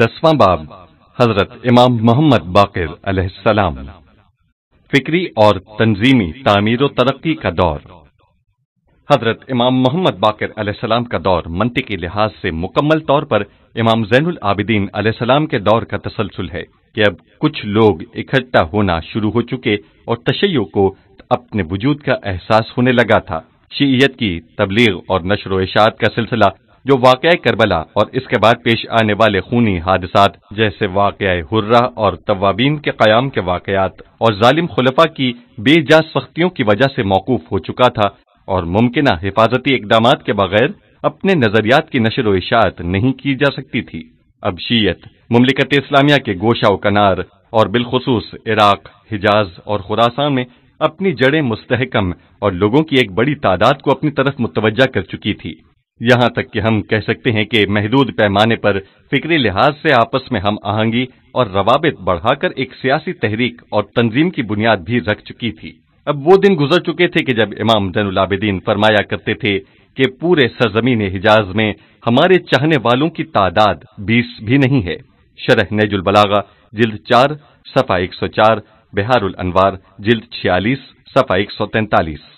दसवां बाब हजरत इमाम मोहम्मद बाकिर अलैहिस्सलाम फिक्री और तंजीमी तामीर तरक्की का दौर हजरत इमाम मोहम्मद बाकर अलैहिस्सलाम का दौर मंती के लिहाज से मुकम्मल तौर पर इमाम जैनुल आबिदीन अलैहिस्सलाम के दौर का तसलसल है कि अब कुछ लोग इकट्ठा होना शुरू हो चुके और तशैयों को अपने वजूद का एहसास होने लगा था शीयत की तबलीग और नशर इशात का सिलसिला जो वाक़ करबला और इसके बाद पेश आने वाले खूनी हादसा जैसे वाक़ हुर्रा और तवाबीन के क्याम के वाकयात और जालिम खुलफा की बेजा सख्तियों की वजह से मौकूफ हो चुका था और मुमकिन हिफाजती इकदाम के बगैर अपने नजरियात की नशर व इशात नहीं की जा सकती थी अब शीयत ममलिकत इस्लामिया के गोशा कनार और बिलखसूस इराक हिजाज और खुरासान में अपनी जड़ें मुस्तहकम और लोगों की एक बड़ी तादाद को अपनी तरफ मुतवजा कर चुकी थी यहाँ तक कि हम कह सकते हैं कि महदूद पैमाने पर फिक्री लिहाज से आपस में हम आहंगी और रवाबित बढ़ाकर एक सियासी तहरीक और तंजीम की बुनियाद भी रख चुकी थी अब वो दिन गुजर चुके थे कि जब इमाम जैनुलाबिदीन फरमाया करते थे कि पूरे सरजमीन हिजाज में हमारे चाहने वालों की तादाद बीस भी नहीं है शरह बलागा जिल्द चार सफा एक सौ चार बिहारुल अनवार जिल्द छियालीस सफा एक सौ तैंतालीस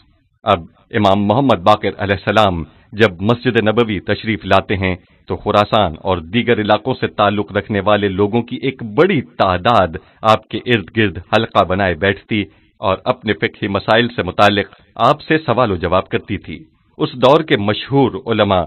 अब इमाम मोहम्मद बाकर अलैहिस्सलाम जब मस्जिद नबवी तशरीफ लाते हैं तो खुरासान और दीगर इलाकों से ताल्लुक रखने वाले लोगों की एक बड़ी तादाद आपके इर्द गिर्द हल्का बनाए बैठती और अपने फिक्री मसाइल से मुतालिक आपसे सवाल जवाब करती थी उस दौर के मशहूर उलमा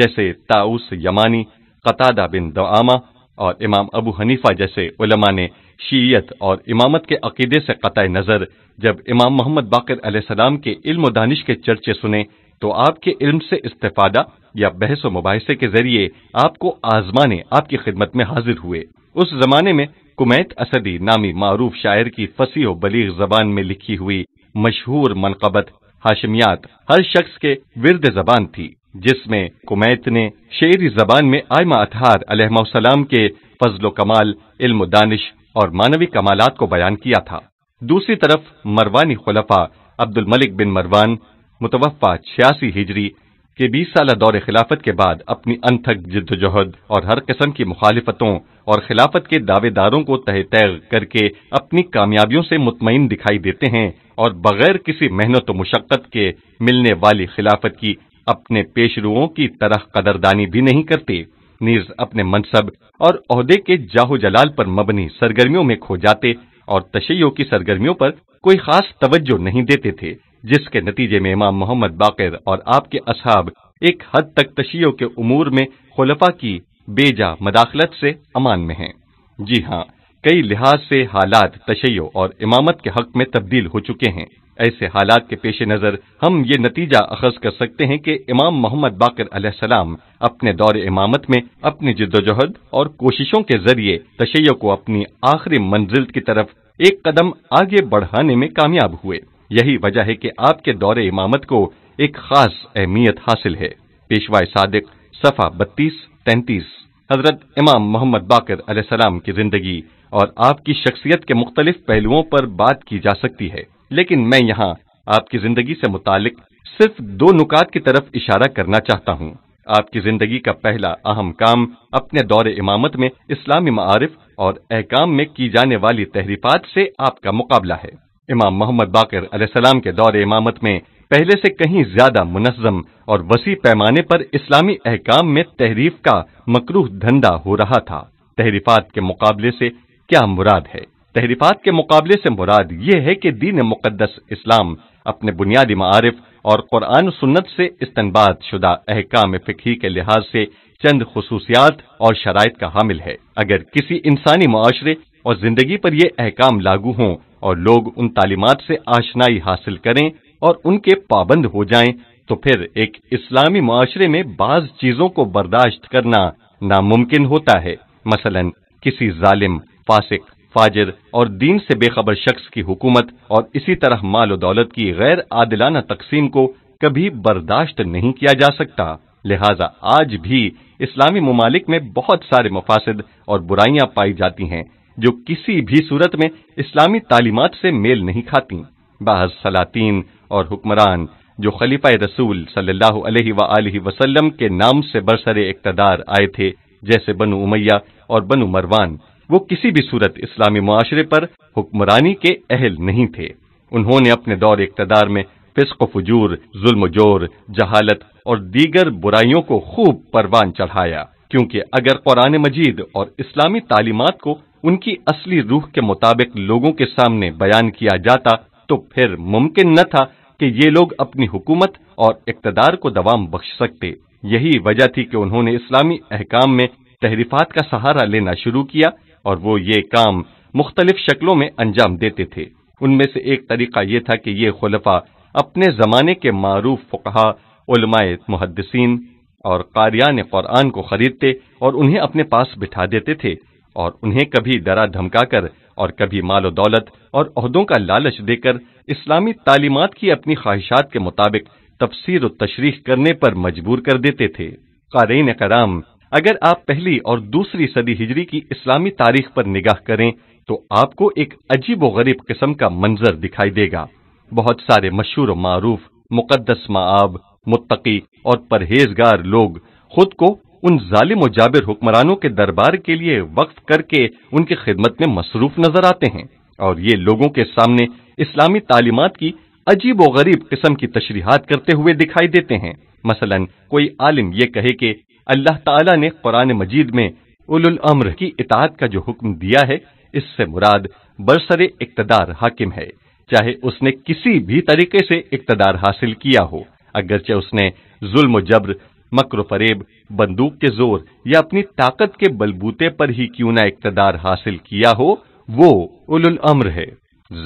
जैसे ताउस यमानी कतादा बिन दामा और इमाम अबू हनीफा जैसे उलमा ने शीयत और इमामत के अकीदे से कतः नज़र जब इमाम मोहम्मद बाकर के इल्म दानिश के चर्चे सुने तो आपके इल्म से इस्तेफादा या बहस व मुबासे के जरिए आपको आजमाने आपकी खिदमत में हाजिर हुए उस जमाने में कुमैत असदी नामी मारूफ शायर की फसी व बलीग जबान में लिखी हुई मशहूर मनकबत हाशमियात हर शख्स के विरद जबान थी जिसमें कुमैत ने शेरी जबान में आयमा अतहार अलहसलाम के फजल कमाल इल्म दानिश और मानवी कमालात को बयान किया था दूसरी तरफ मरवानी खुलफा अब्दुल मलिक बिन मरवान मुतवफ़ा छियासी हिजरी के बीस साल दौर खिलाफत के बाद अपनी अनथक जद्दोजहद और हर किस्म की मुखालफतों और खिलाफत के दावेदारों को तह तय करके अपनी कामयाबियों से मुतमिन दिखाई देते हैं और बगैर किसी मेहनत व मशक्क़त के मिलने वाली खिलाफत की अपने पेशरुओं की तरह कदरदानी भी नहीं करते नीज अपने मनसब और अहदे के जाहो जलाल पर मबनी सरगर्मियों में खो जाते और तशैयों की सरगर्मियों पर कोई खास तवज्जो नहीं देते थे जिसके नतीजे में इमाम मोहम्मद बाकर और आपके असहाब एक हद तक तशियों के उमूर में खुलफा की बेजा मदाखलत से अमान में हैं जी हाँ कई लिहाज से हालात तशैयो और इमामत के हक में तब्दील हो चुके हैं ऐसे हालात के पेश नज़र हम ये नतीजा अखज कर सकते हैं कि इमाम मोहम्मद बाकर सलाम अपने दौर इमामत में अपनी जिद्दोजहद और कोशिशों के जरिए तशैयों को अपनी आखिरी मंजिल की तरफ एक कदम आगे बढ़ाने में कामयाब हुए यही वजह है कि आपके दौरे इमामत को एक खास अहमियत हासिल है पेशवा सादिक सफ़ा बत्तीस तैतीस हजरत इमाम मोहम्मद बाकर अलैहिस्सलाम की जिंदगी और आपकी शख्सियत के मुख्तलिफ पहलुओं पर बात की जा सकती है लेकिन मैं यहाँ आपकी जिंदगी से मुतालिक सिर्फ दो नुकात की तरफ इशारा करना चाहता हूँ आपकी जिंदगी का पहला अहम काम अपने दौरे इमामत में इस्लामी मारफ और अहकाम में की जाने वाली तहरीफात से आपका मुकाबला है इमाम मोहम्मद बाकर अलैहिस्सलाम के दौर इमामत में पहले से कहीं ज्यादा मुनज़म और वसी पैमाने पर इस्लामी अहकाम में तहरीफ का मकरूह धंधा हो रहा था तहरीफात के मुकाबले से क्या मुराद है तहरीफात के मुकाबले से मुराद ये है कि दीन मुकदस इस्लाम अपने बुनियादी मारफ और कुरान सुन्नत से इस्तनबाद शुदा अहकाम फिक्री के लिहाज से चंद खसूसियात और शराइ का हामिल है अगर किसी इंसानी माशरे और जिंदगी पर ये अहकाम लागू हों और लोग उन तालीमत से आशनाई हासिल करें और उनके पाबंद हो जाएं तो फिर एक इस्लामी माशरे में बाज चीजों को बर्दाश्त करना नामुमकिन होता है मसलन किसी जालिम फासिक फाजिर और दीन से बेखबर शख्स की हुकूमत और इसी तरह माल और दौलत की गैर आदिलाना तकसीम को कभी बर्दाश्त नहीं किया जा सकता लिहाजा आज भी इस्लामी ममालिक में बहुत सारे मफासद और बुराइयां पाई जाती हैं जो किसी भी सूरत में इस्लामी तालीमत से मेल नहीं खाती बाहर सलातीन और हुक्मरान जो खलीफा रसूल सल्ला वसलम के नाम से बरसरे इकतदार आए थे जैसे बनु उमैया और बनु मरवान वो किसी भी सूरत इस्लामी माशरे पर हुक्मरानी के अहल नहीं थे उन्होंने अपने दौर इकतदार में फिस्क फजूर जुल्म जोर जहालत और दीगर बुराइयों को खूब परवान चढ़ाया क्योंकि अगर कुरान मजीद और इस्लामी तालीमत को उनकी असली रूह के मुताबिक लोगों के सामने बयान किया जाता तो फिर मुमकिन न था कि ये लोग अपनी हुकूमत और इकतदार को दवाम बख्श सकते यही वजह थी कि उन्होंने इस्लामी अहकाम में तहरीफात का सहारा लेना शुरू किया और वो ये काम मुख्तलिफ शक्लों में अंजाम देते थे उनमें से एक तरीका ये था कि ये खुलफा अपने ज़माने के मरूफ फ़ुकहा मुहदसिन और कारियान क़ुरान को ख़रीदते और उन्हें अपने पास बिठा देते थे और उन्हें कभी डरा धमकाकर और कभी मालो दौलत और अहदों का लालच देकर इस्लामी तालीमत की अपनी ख्वाहिशात के मुताबिक तफसीर व तशरीह करने पर मजबूर कर देते थे कारेन कराम अगर आप पहली और दूसरी सदी हिजरी की इस्लामी तारीख पर निगाह करें तो आपको एक अजीब व गरीब किस्म का मंजर दिखाई देगा बहुत सारे मशहूर मारूफ मुकदस माब मुत्तकी और परहेजगार लोग खुद को उन जालिम व जाबिर हुक्मरानों के दरबार के लिए वक्फ करके उनकी खिदमत में मसरूफ नजर आते हैं और ये लोगों के सामने इस्लामी तालीमत की अजीब व गरीब किस्म की तशरीहत करते हुए दिखाई देते हैं मसलन कोई आलिम ये कहे कि अल्लाह ताला ने कुरान मजीद में उलुल अम्र की इतात का जो हुक्म दिया है इससे मुराद बरसरे इकतदार हाकिम है चाहे उसने किसी भी तरीके से इकतदार हासिल किया हो अगरचे उसने जुल्म जब्र मकर फरेब बंदूक के जोर या अपनी ताकत के बलबूते पर ही क्यों ना इकतदार हासिल किया हो वो उल अम्र है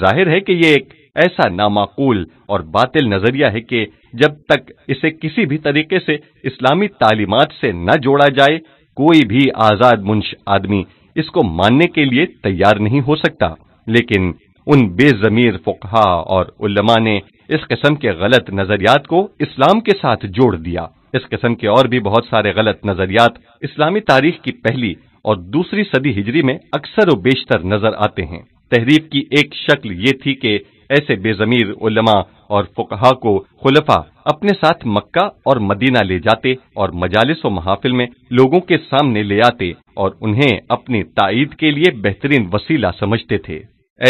जाहिर है कि ये एक ऐसा नामाकूल और बातिल नजरिया है कि जब तक इसे किसी भी तरीके से इस्लामी तालीमत से न जोड़ा जाए कोई भी आजाद मुंश आदमी इसको मानने के लिए तैयार नहीं हो सकता लेकिन उन बेजमीर फुकहा और उल्लमा ने इस किस्म के गलत नजरियात को इस्लाम के साथ जोड़ दिया इस किस्म के और भी बहुत सारे गलत नजरियात इस्लामी तारीख की पहली और दूसरी सदी हिजरी में अक्सर व बेशतर नजर आते हैं तहरीफ की एक शक्ल ये थी कि ऐसे बेजमीर उलमा और फुकहा को खुलफा अपने साथ मक्का और मदीना ले जाते और मजालिस व महाफिल में लोगों के सामने ले आते और उन्हें अपनी ताईद के लिए बेहतरीन वसीला समझते थे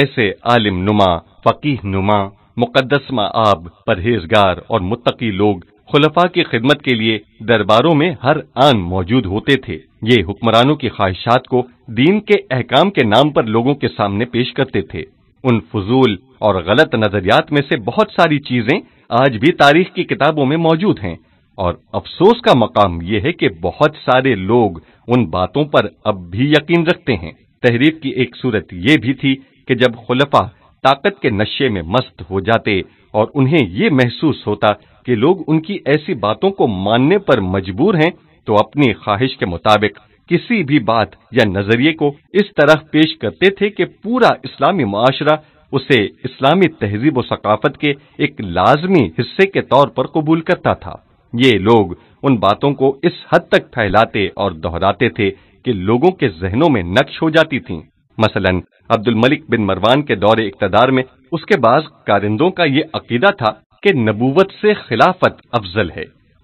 ऐसे आलिम नुमा फकीह नुमा मुकदसमा आब परहेजगार और मुतकी लोग खुलफा की खिदमत के लिए दरबारों में हर आन मौजूद होते थे ये हुक्मरानों की ख्वाहिशात को दीन के अहकाम के नाम पर लोगों के सामने पेश करते थे उन फजूल और गलत नजरियात में से बहुत सारी चीजें आज भी तारीख की किताबों में मौजूद हैं और अफसोस का मकाम यह है कि बहुत सारे लोग उन बातों पर अब भी यकीन रखते हैं तहरीफ की एक सूरत यह भी थी कि जब खुलफा ताकत के नशे में मस्त हो जाते और उन्हें ये महसूस होता कि लोग उनकी ऐसी बातों को मानने पर मजबूर हैं तो अपनी ख्वाहिश के मुताबिक किसी भी बात या नजरिए को इस तरह पेश करते थे कि पूरा इस्लामी माशरा उसे इस्लामी तहजीब सकाफत के एक लाजमी हिस्से के तौर पर कबूल करता था ये लोग उन बातों को इस हद तक फैलाते और दोहराते थे कि लोगों के जहनों में नक्श हो जाती थी मसलन अब्दुल मलिक बिन मरवान के दौरे इकतदार में उसके बाद कारिंदों का ये अकीदा था के नबूवत से खिलाफत अफजल है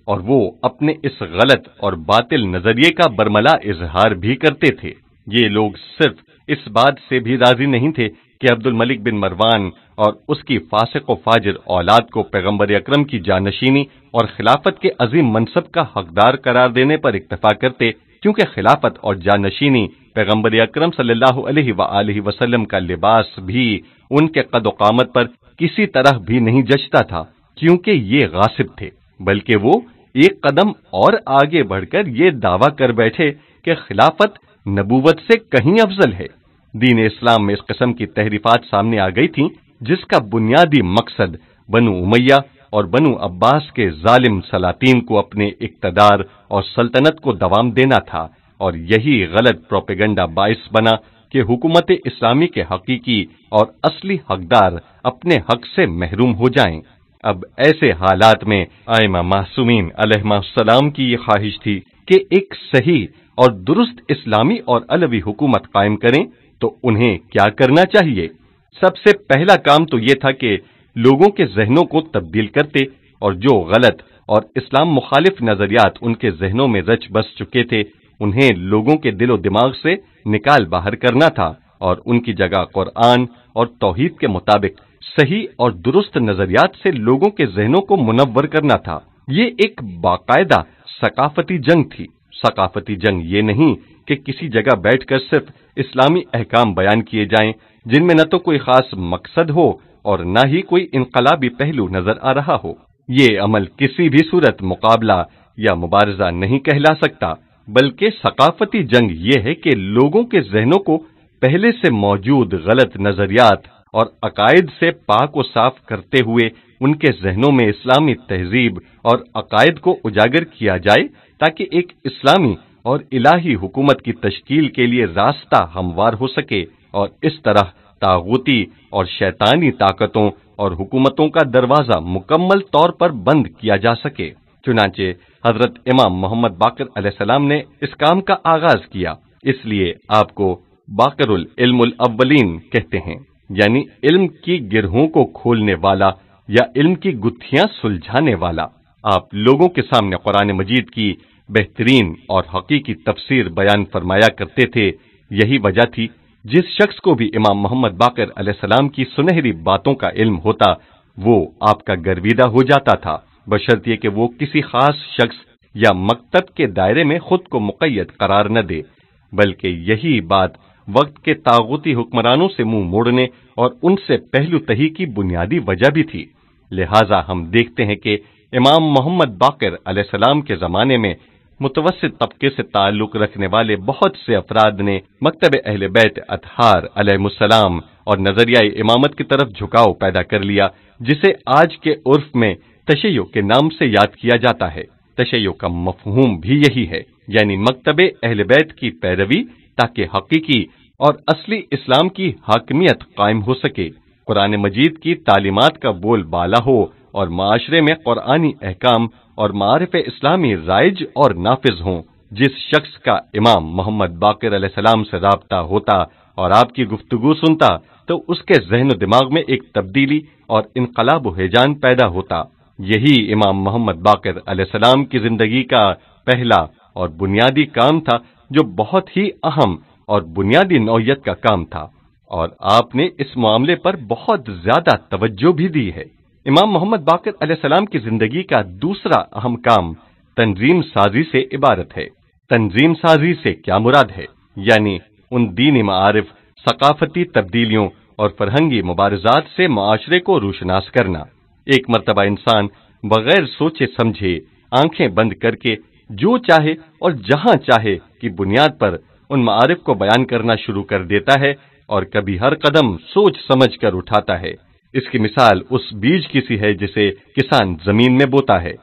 और वो अपने इस गलत और बातिल नजरिए का बरमला इजहार भी करते थे ये लोग सिर्फ इस बात से भी राजी नहीं थे कि अब्दुल मलिक बिन मरवान और उसकी फासिक व फाजिर औलाद को पैगंबर अकरम की जानशीनी और खिलाफत के अजीम मनसब का हकदार करार देने पर इक्तफा करते क्योंकि खिलाफत और जानशीनी पैगंबर अकरम सल्लल्लाहु अलैहि का लिबास भी उनके कदोकामत पर किसी तरह भी नहीं जचता था क्योंकि ये गासिब थे बल्कि वो एक कदम और आगे बढ़कर ये दावा कर बैठे कि खिलाफत नबूवत से कहीं अफजल है दीन इस्लाम में इस किस्म की तहरीफात सामने आ गई थी जिसका बुनियादी मकसद बनु उमैया और बनु अब्बास के जालिम सलातीन को अपने इकतदार और सल्तनत को दवाम देना था और यही गलत प्रोपेगेंडा बायस बना कि हुकूमत इस्लामी के हकीकी और असली हकदार अपने हक से महरूम हो जाएं। अब ऐसे हालात में आयमा मासूमिन अलहसलाम की ये ख्वाहिश थी कि एक सही और दुरुस्त इस्लामी और अलवी हुकूमत कायम करें तो उन्हें क्या करना चाहिए सबसे पहला काम तो ये था कि लोगों के जहनों को तब्दील करते और जो गलत और इस्लाम मुखालिफ नजरियात उनके जहनों में रच बस चुके थे उन्हें लोगों के दिलो दिमाग से निकाल बाहर करना था और उनकी जगह कुरान और तोहहीद के मुताबिक सही और दुरुस्त नजरियात से लोगों के जहनों को मुनवर करना था ये एक बाकायदा सकाफती जंग थी सकाफती जंग ये नहीं कि किसी जगह बैठकर सिर्फ इस्लामी अहकाम बयान किए जाएं जिनमें न तो कोई खास मकसद हो और न ही कोई इनकलाबी पहलू नजर आ रहा हो ये अमल किसी भी सूरत मुकाबला या मुबारजा नहीं कहला सकता बल्कि सकाफती जंग ये है कि लोगों के जहनों को पहले से मौजूद गलत नज़रियात और अकायद से पाक को साफ करते हुए उनके जहनों में इस्लामी तहजीब और अकायद को उजागर किया जाए ताकि एक इस्लामी और इलाही हुकूमत की तश्कील के लिए रास्ता हमवार हो सके और इस तरह तागुती और शैतानी ताकतों और हुकूमतों का दरवाज़ा मुकम्मल तौर पर बंद किया जा सके चुनाचे हजरत इमाम मोहम्मद बाकर सलाम ने इस काम का आगाज किया इसलिए आपको बाकरुल इल्मुल अव्वलीन कहते हैं यानी इल्म की गिरहों को खोलने वाला या इल्म की गुत्थियां सुलझाने वाला आप लोगों के सामने कुरान मजीद की बेहतरीन और हकीकी तफसीर बयान फरमाया करते थे यही वजह थी जिस शख्स को भी इमाम मोहम्मद बाकर सलाम की सुनहरी बातों का इल्म होता वो आपका गर्विदा हो जाता था बशर्तिय कि वो किसी खास शख्स या मकतब के दायरे में खुद को मुकैद करार न दे बल्कि यही बात वक्त के तागुती हुक्मरानों से मुंह मोड़ने और उनसे पहलू तही की बुनियादी वजह भी थी लिहाजा हम देखते हैं कि इमाम मोहम्मद बाकर अलैहिस्सलाम के ज़माने में मुतवसत तबके से ताल्लुक रखने वाले बहुत से अफराद ने मकतब अहल बैत अतहार अलैहिस्सलाम और नजरिया इमामत की तरफ झुकाव पैदा कर लिया जिसे आज के उर्फ में तशैयो के नाम से याद किया जाता है तशैयो का मफहूम भी यही है यानी मकतबे अहल बैत की पैरवी ताकि हकीकी और असली इस्लाम की हाकमियत कायम हो सके कुरान मजीद की तालीमत का बोल बाला हो और माशरे में कुरानी अहकाम और मारफ इस्लामी राइज और नाफिज हों जिस शख्स का इमाम मोहम्मद बाकर सलाम से रबता होता और आपकी गुफ्तगु सुनता तो उसके जहन दिमाग में एक तब्दीली और इनकलाब हेजान पैदा होता यही इमाम मोहम्मद बाकर अलैहिस्सलाम की जिंदगी का पहला और बुनियादी काम था जो बहुत ही अहम और बुनियादी नौयत का काम था और आपने इस मामले पर बहुत ज्यादा तवज्जो भी दी है इमाम मोहम्मद बाकर अलैहिस्सलाम की जिंदगी का दूसरा अहम काम तंजीम साजी से इबारत है तंजीम साजी से क्या मुराद है यानी उन दीनी मारफ सकाफती तब्दीलियों और फरहंगी मुबारजात से माशरे को रोशनास करना एक मरतबा इंसान बगैर सोचे समझे आंखें बंद करके जो चाहे और जहां चाहे की बुनियाद पर उन मारफ को बयान करना शुरू कर देता है और कभी हर कदम सोच समझ कर उठाता है इसकी मिसाल उस बीज की सी है जिसे किसान जमीन में बोता है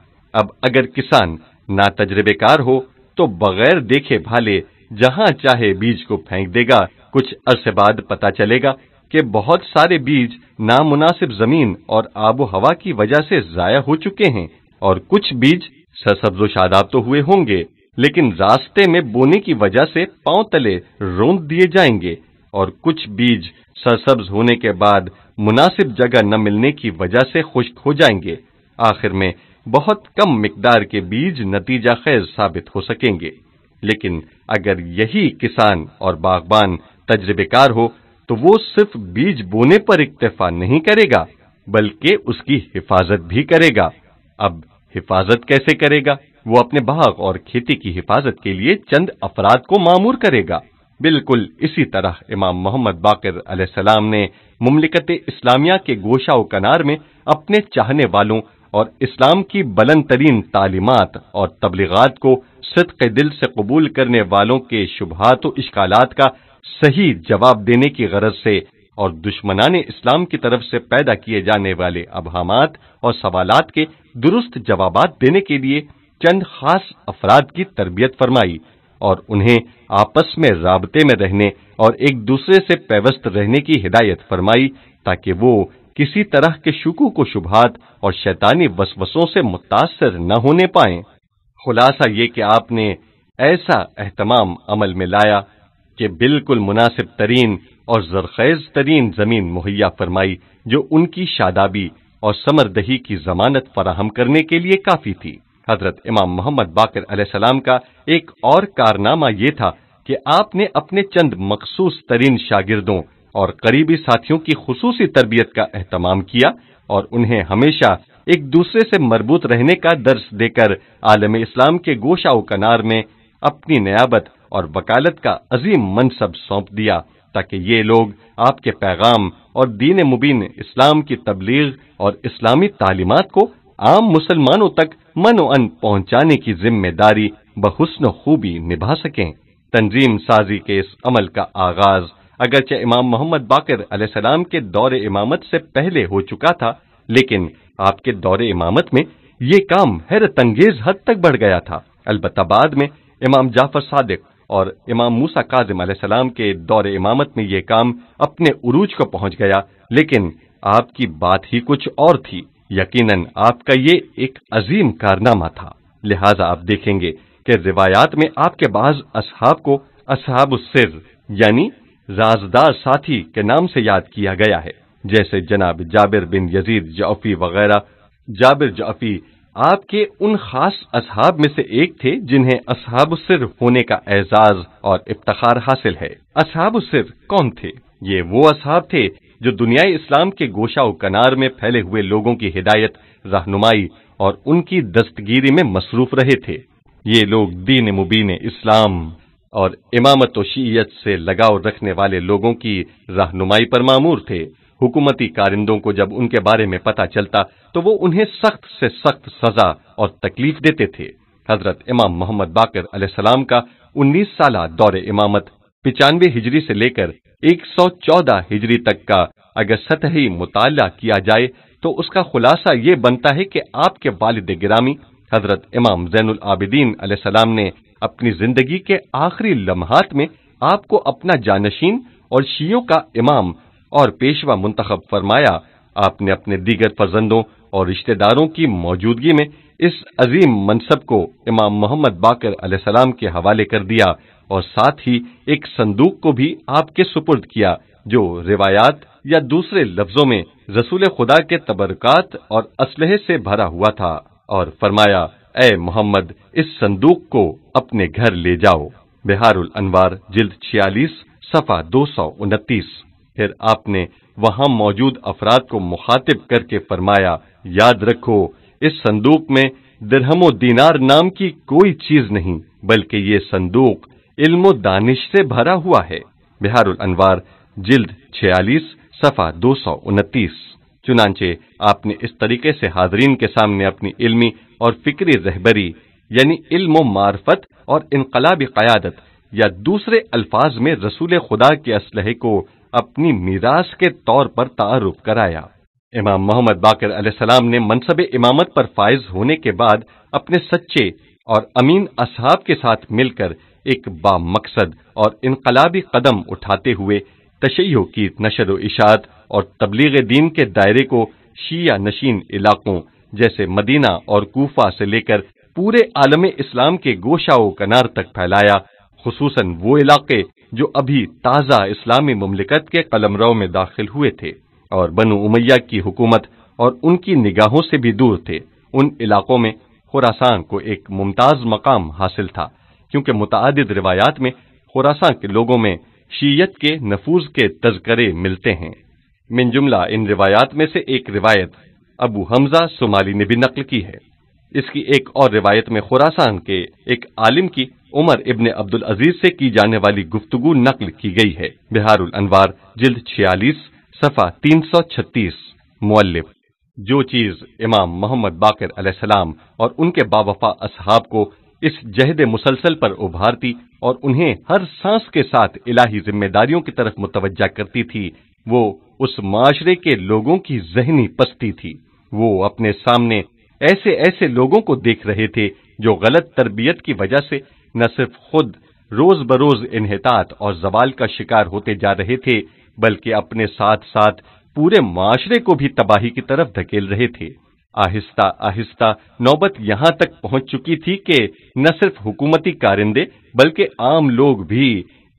अब अगर किसान ना तजर्बेकार हो तो बगैर देखे भाले जहां चाहे बीज को फेंक देगा कुछ अरसे बाद पता चलेगा कि बहुत सारे बीज नामुनासिब जमीन और आबो हवा की वजह से जाया हो चुके हैं और कुछ बीज सरसब्जो शादाब तो हुए होंगे लेकिन रास्ते में बोने की वजह से पांव तले रोंद दिए जाएंगे और कुछ बीज सरसब्ज होने के बाद मुनासिब जगह न मिलने की वजह से खुश्क हो जाएंगे आखिर में बहुत कम मकदार के बीज नतीजा खैज साबित हो सकेंगे लेकिन अगर यही किसान और बागबान तजर्बेकार हो तो वो सिर्फ बीज बोने पर इक्तफा नहीं करेगा बल्कि उसकी हिफाजत भी करेगा अब हिफाजत कैसे करेगा वो अपने बाग और खेती की हिफाजत के लिए चंद अफराद को मामूर करेगा बिल्कुल इसी तरह इमाम मोहम्मद बाकर सलाम ने मुमलिकत इस्लामिया के गोशा कनार में अपने चाहने वालों और इस्लाम की बुलंद तरीन तालीमत और तबलीगात को सिद्क दिल से कबूल करने वालों के शुभात इश्काल का सही जवाब देने की गरज से और दुश्मनान इस्लाम की तरफ से पैदा किए जाने वाले अबहमात और सवाल के दुरुस्त जवाब देने के लिए चंद खास अफराद की तरबियत फरमाई और उन्हें आपस में रबते में रहने और एक दूसरे से पैवस्त रहने की हिदायत फरमाई ताकि वो किसी तरह के शुकू को शुभात और शैतानी वसवसों से मुतासर न होने पाए खुलासा ये कि आपने ऐसा अहतमाम अमल में लाया कि बिल्कुल मुनासिब तरीन और जरखेज तरीन जमीन मुहैया फरमाई जो उनकी शादाबी और समरदही की जमानत फराहम करने के लिए काफी थी हजरत इमाम मोहम्मद बाकर सलाम का एक और कारनामा ये था कि आपने अपने चंद मखसूस तरीन शागिर्दों और करीबी साथियों की खसूसी तरबियत का अहतमाम किया और उन्हें हमेशा एक दूसरे से मरबूत रहने का दर्श देकर आलम इस्लाम के गोशा कनार में अपनी नयाबत और वकालत का अजीम मनसब सौंप दिया ताकि ये लोग आपके पैगाम और दीन मुबीन इस्लाम की तबलीग और इस्लामी तालीमत को आम मुसलमानों तक मनो अन पहुंचाने की जिम्मेदारी बहुसन खूबी निभा सकें तंजीम साजी के इस अमल का आगाज अगरचे इमाम मोहम्मद बाकर अलैहिस्सलाम के दौरे इमामत से पहले हो चुका था लेकिन आपके दौरे इमामत में ये काम हैरत अंगेज हद तक बढ़ गया था अलबत् बाद में इमाम जाफर सादिक और इमाम मूसा सलाम के दौर इमामत में ये काम अपने उरूज को पहुंच गया लेकिन आपकी बात ही कुछ और थी यकीनन आपका ये एक अजीम कारनामा था लिहाजा आप देखेंगे कि रिवायात में आपके बाज असहाब को असहाब सिर यानी राजदार साथी के नाम से याद किया गया है जैसे जनाब जाबिर बिन यजीद जाफी वगैरह जाबिर जाफी आपके उन खास असहाब में से एक थे जिन्हें असहाब सिर होने का एजाज और इफ्तार हासिल है असहाब सिर कौन थे ये वो असहाब थे जो दुनिया इस्लाम के गोशा कनार में फैले हुए लोगों की हिदायत रहनुमाई और उनकी दस्तगिरी में मसरूफ रहे थे ये लोग दीन मुबीन इस्लाम और इमामत शीयत से लगाव रखने वाले लोगों की रहनुमाई पर मामूर थे हुकूमती कारिंदों को जब उनके बारे में पता चलता तो वो उन्हें सख्त से सख्त सजा और तकलीफ देते थे हजरत इमाम मोहम्मद बाकर सलाम का 19 साल दौरे इमामत पिचानवे हिजरी से लेकर 114 हिजरी तक का अगर सतही मुताला किया जाए तो उसका खुलासा ये बनता है कि आपके वालद गिरामी हजरत इमाम जैनुल आबिदीन सलाम ने अपनी जिंदगी के आखिरी लम्हात में आपको अपना जानशीन और शीयों का इमाम और पेशवा मुंतखब फरमाया आपने अपने दीगर फर्जंदों और रिश्तेदारों की मौजूदगी में इस अजीम मनसब को इमाम मोहम्मद बाकर सलाम के हवाले कर दिया और साथ ही एक संदूक को भी आपके सुपुर्द किया जो रिवायात या दूसरे लफ्जों में रसूल खुदा के तबरकत और असलहे से भरा हुआ था और फरमाया ए मोहम्मद इस संदूक को अपने घर ले जाओ बिहारुल अनवार जिल्द छियालीस सफा दो सौ उनतीस फिर आपने वहाँ मौजूद अफराद को मुखातिब करके फरमाया याद रखो इस संदूक में दरहमो दीनार नाम की कोई चीज नहीं बल्कि ये संदूक इल्मो दानिश से भरा हुआ है बिहारुल अनवार जिल्द 46 सफा दो चुनाचे आपने इस तरीके से हाजरीन के सामने अपनी इल्मी और फिक्री रहबरी यानी इल्मो मार्फत और इनकलाबी क्यादत या दूसरे अल्फाज में रसूल खुदा के असलहे को अपनी मीरास के तौर पर तारुफ कराया इमाम मोहम्मद बाकर सलाम ने मनसब इमामत पर फायज होने के बाद अपने सच्चे और अमीन असहाब के साथ मिलकर एक बामकसद और इनकलाबी कदम उठाते हुए तशैयों की नशर व इशात और तबलीग दीन के दायरे को शिया नशीन इलाकों जैसे मदीना और कोफा से लेकर पूरे आलम इस्लाम के गोशा कनार तक फैलाया खसूस वो इलाके जो अभी ताज़ा इस्लामी ममलिकत के कलमरव में दाखिल हुए थे और बनु उमैया की हुकूमत और उनकी निगाहों से भी दूर थे उन इलाकों में खुरासान को एक मुमताज़ मकाम हासिल था क्योंकि मुतद रिवायात में खुरासान के लोगों में शीयत के नफूज के तस्करे मिलते हैं मिन जुमला इन रिवायात में से एक रिवायत अबू हमजा सुमाली ने भी नकल की है इसकी एक और रिवायत में खुरासान के एक आलिम की उमर इब्ने अब्दुल अजीज से की जाने वाली गुफ्तगु नकल की गई है बिहारुल अनवार जिल्द छियालीस सफा 336 छत्तीस जो चीज इमाम मोहम्मद बाकर अलैहिस्सलाम और उनके बावफा असहाब को इस जहद मुसलसल पर उभारती और उन्हें हर सांस के साथ इलाही जिम्मेदारियों की तरफ मुतवजा करती थी वो उस माशरे के लोगों की जहनी पस्ती थी वो अपने सामने ऐसे ऐसे लोगों को देख रहे थे जो गलत तरबियत की वजह से न सिर्फ खुद रोज बरोज इन्हतात और जवाल का शिकार होते जा रहे थे बल्कि अपने साथ साथ पूरे माशरे को भी तबाही की तरफ धकेल रहे थे आहिस्ता आहिस्ता नौबत यहाँ तक पहुँच चुकी थी कि न सिर्फ हुकूमती कारिंदे बल्कि आम लोग भी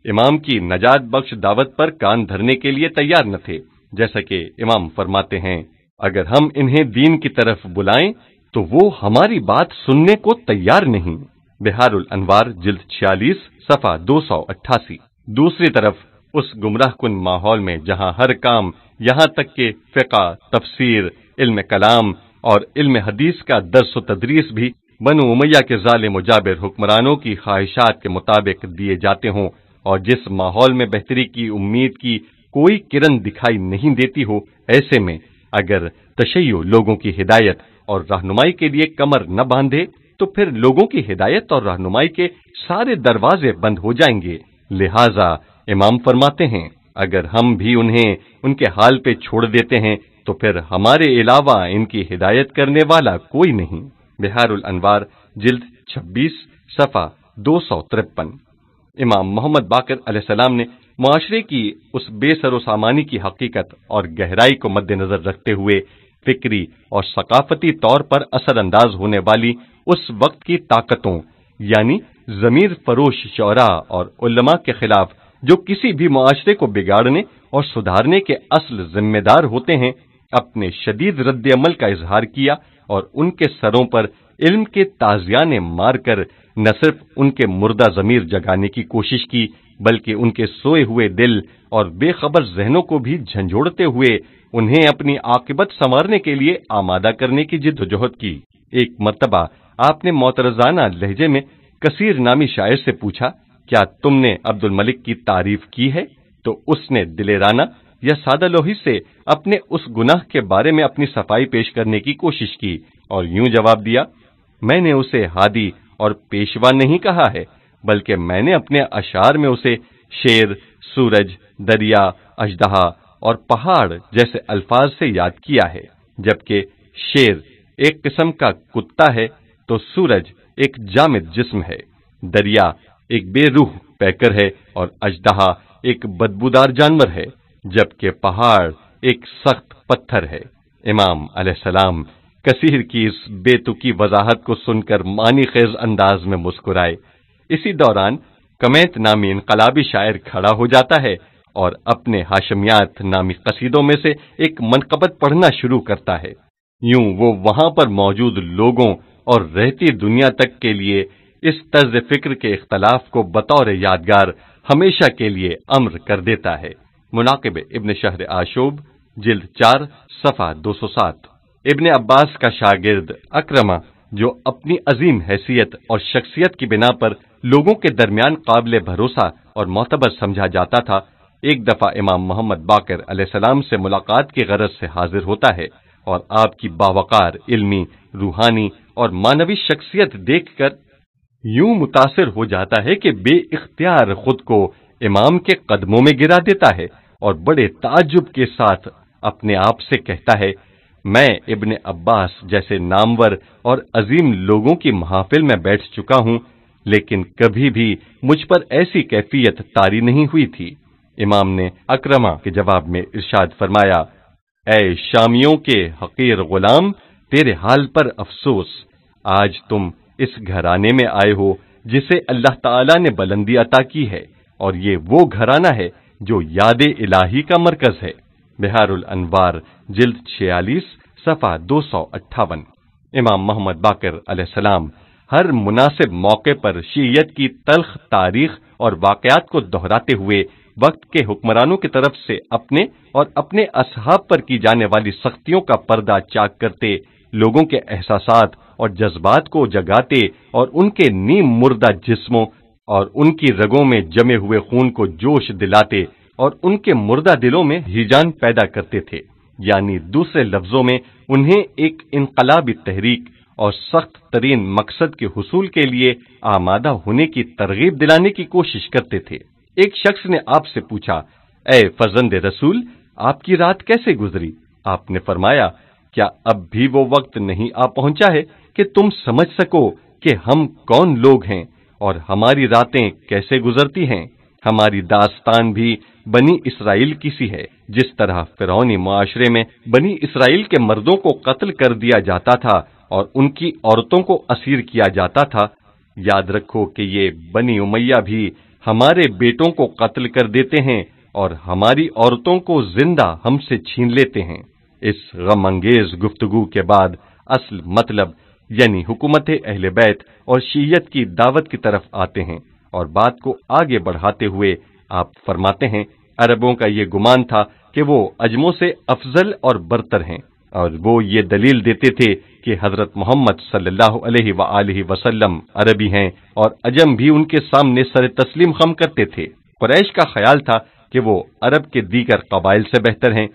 इमाम की नजात बख्श दावत पर कान धरने के लिए तैयार न थे जैसा कि इमाम फरमाते हैं अगर हम इन्हें दीन की तरफ बुलाएं तो वो हमारी बात सुनने को तैयार नहीं बिहारुल अनवार जिल्द छियालीस सफा दो सौ अट्ठासी दूसरी तरफ उस गुमराह कुन माहौल में जहाँ हर काम यहाँ तक के फ़िका तफसीर इल्म कलाम और इल्म हदीस का दरस तदरीस भी बनु उमैया के जाले मुजाबिर हुक्मरानों की ख्वाहिशात के मुताबिक दिए जाते हों और जिस माहौल में बेहतरी की उम्मीद की कोई किरण दिखाई नहीं देती हो ऐसे में अगर तशैय लोगों की हिदायत और रहनुमाई के लिए कमर न बांधे तो फिर लोगों की हिदायत और रहनुमाई के सारे दरवाजे बंद हो जाएंगे लिहाजा इमाम फरमाते हैं अगर हम भी उन्हें उनके हाल पे छोड़ देते हैं तो फिर हमारे अलावा इनकी हिदायत करने वाला कोई नहीं बिहारुल अनवार जिल्द 26 सफा दो इमाम मोहम्मद बाकर सलाम ने माशरे की उस बेसरो सामानी की हकीकत और गहराई को मद्देनजर रखते हुए फिक्री और सकाफती तौर पर असरअंदाज होने वाली उस वक्त की ताकतों यानी जमीर फरोश चौरा और उल्लमा के खिलाफ जो किसी भी मुआरे को बिगाड़ने और सुधारने के असल जिम्मेदार होते हैं अपने शदीद रद्द अमल का इजहार किया और उनके सरों पर इल्म के ताजियाने मारकर न सिर्फ उनके मुर्दा जमीर जगाने की कोशिश की बल्कि उनके सोए हुए दिल और बेखबर जहनों को भी झंझोड़ते हुए उन्हें अपनी आकबत संवारने के लिए आमादा करने की जिद्दोजहद की एक मरतबा आपने मोतरजाना लहजे में कसीर नामी शायर से पूछा क्या तुमने अब्दुल मलिक की तारीफ की है तो उसने दिलेराना या लोही से अपने उस गुनाह के बारे में अपनी सफाई पेश करने की कोशिश की और यूं जवाब दिया मैंने उसे हादी और पेशवा नहीं कहा है बल्कि मैंने अपने अशार में उसे शेर सूरज दरिया अजदहा और पहाड़ जैसे अल्फाज से याद किया है जबकि शेर एक किस्म का कुत्ता है तो सूरज एक जामिद जिस्म है दरिया एक बेरूह पैकर है और अजदहा एक बदबूदार जानवर है जबकि पहाड़ एक सख्त पत्थर है इमाम अलैहिस्सलाम कसीर की इस बेतुकी वजाहत को सुनकर मानी खेज अंदाज में मुस्कुराए इसी दौरान कमेंत नामी इनकलाबी शायर खड़ा हो जाता है और अपने हाशमियात नामी कसीदों में से एक मनकबत पढ़ना शुरू करता है यूं वो वहां पर मौजूद लोगों और रहती दुनिया तक के लिए इस तर्ज फिक्र के इख्तलाफ को बतौर यादगार हमेशा के लिए अम्र कर देता है मुनाकब इबन शहर आशोब जिल्द चार सफ़ा दो सौ सात इबन अब्बास का शागिर्द अक्रमा जो अपनी अजीम हैसियत और शख्सियत की बिना पर लोगों के दरमियान काबिल भरोसा और मोतबर समझा जाता था एक दफ़ा इमाम मोहम्मद बाकर अलैहिस्सलाम से मुलाकात की गरज से हाजिर होता है और आपकी बावकार इल्मी रूहानी और मानवीय शख्सियत देखकर यूं मुतासर हो जाता है कि बे इख्तियार खुद को इमाम के कदमों में गिरा देता है और बड़े ताजुब के साथ अपने आप से कहता है मैं इबन अब्बास जैसे नामवर और अजीम लोगों की महाफिल में बैठ चुका हूं लेकिन कभी भी मुझ पर ऐसी कैफियत तारी नहीं हुई थी इमाम ने अक्रमा के जवाब में इरशाद फरमाया ए शामियों के हकीर गुलाम तेरे हाल पर अफसोस आज तुम इस घराने में आए हो जिसे अल्लाह ताला ने बुलंदी अता की है और ये वो घराना है जो याद इलाही का मरकज है बिहारुल अनवार जिल्द छियालीस सफा दो सौ अट्ठावन इमाम मोहम्मद बाकर अलैहिस्सलाम हर मुनासिब मौके पर शीयत की तलख तारीख और वाकयात को दोहराते हुए वक्त के हुक्मरानों की तरफ से अपने और अपने असहाब पर की जाने वाली सख्तियों का पर्दा चाक करते लोगों के एहसास और जज्बात को जगाते और उनके नीम मुर्दा जिस्मों और उनकी रगों में जमे हुए खून को जोश दिलाते और उनके मुर्दा दिलों में हिजान पैदा करते थे यानी दूसरे लफ्जों में उन्हें एक इनकलाबी तहरीक और सख्त तरीन मकसद के हसूल के लिए आमादा होने की तरगीब दिलाने की कोशिश करते थे एक शख्स ने आपसे पूछा ए फजंद रसूल आपकी रात कैसे गुजरी आपने फरमाया क्या अब भी वो वक्त नहीं आ पहुंचा है कि तुम समझ सको कि हम कौन लोग हैं और हमारी रातें कैसे गुजरती हैं हमारी दास्तान भी बनी इसराइल की सी है जिस तरह फिरौनी माशरे में बनी इसराइल के मर्दों को कत्ल कर दिया जाता था और उनकी औरतों को असीर किया जाता था याद रखो कि ये बनी उमैया भी हमारे बेटों को कत्ल कर देते हैं और हमारी औरतों को जिंदा हमसे छीन लेते हैं इस गमंगेज गुफ्तगु के बाद असल मतलब यानी हुकूमत अहल बैत और शीयत की दावत की तरफ आते हैं और बात को आगे बढ़ाते हुए आप फरमाते हैं अरबों का ये गुमान था कि वो अजमो से अफजल और बरतर हैं और वो ये दलील देते थे कि हजरत मोहम्मद सल्लल्लाहु अलैहि वसल्लम अरबी हैं और अजम भी उनके सामने सर तस्लीम खम करते थे कुरैश का ख्याल था कि वो अरब के दीगर कबाइल से बेहतर हैं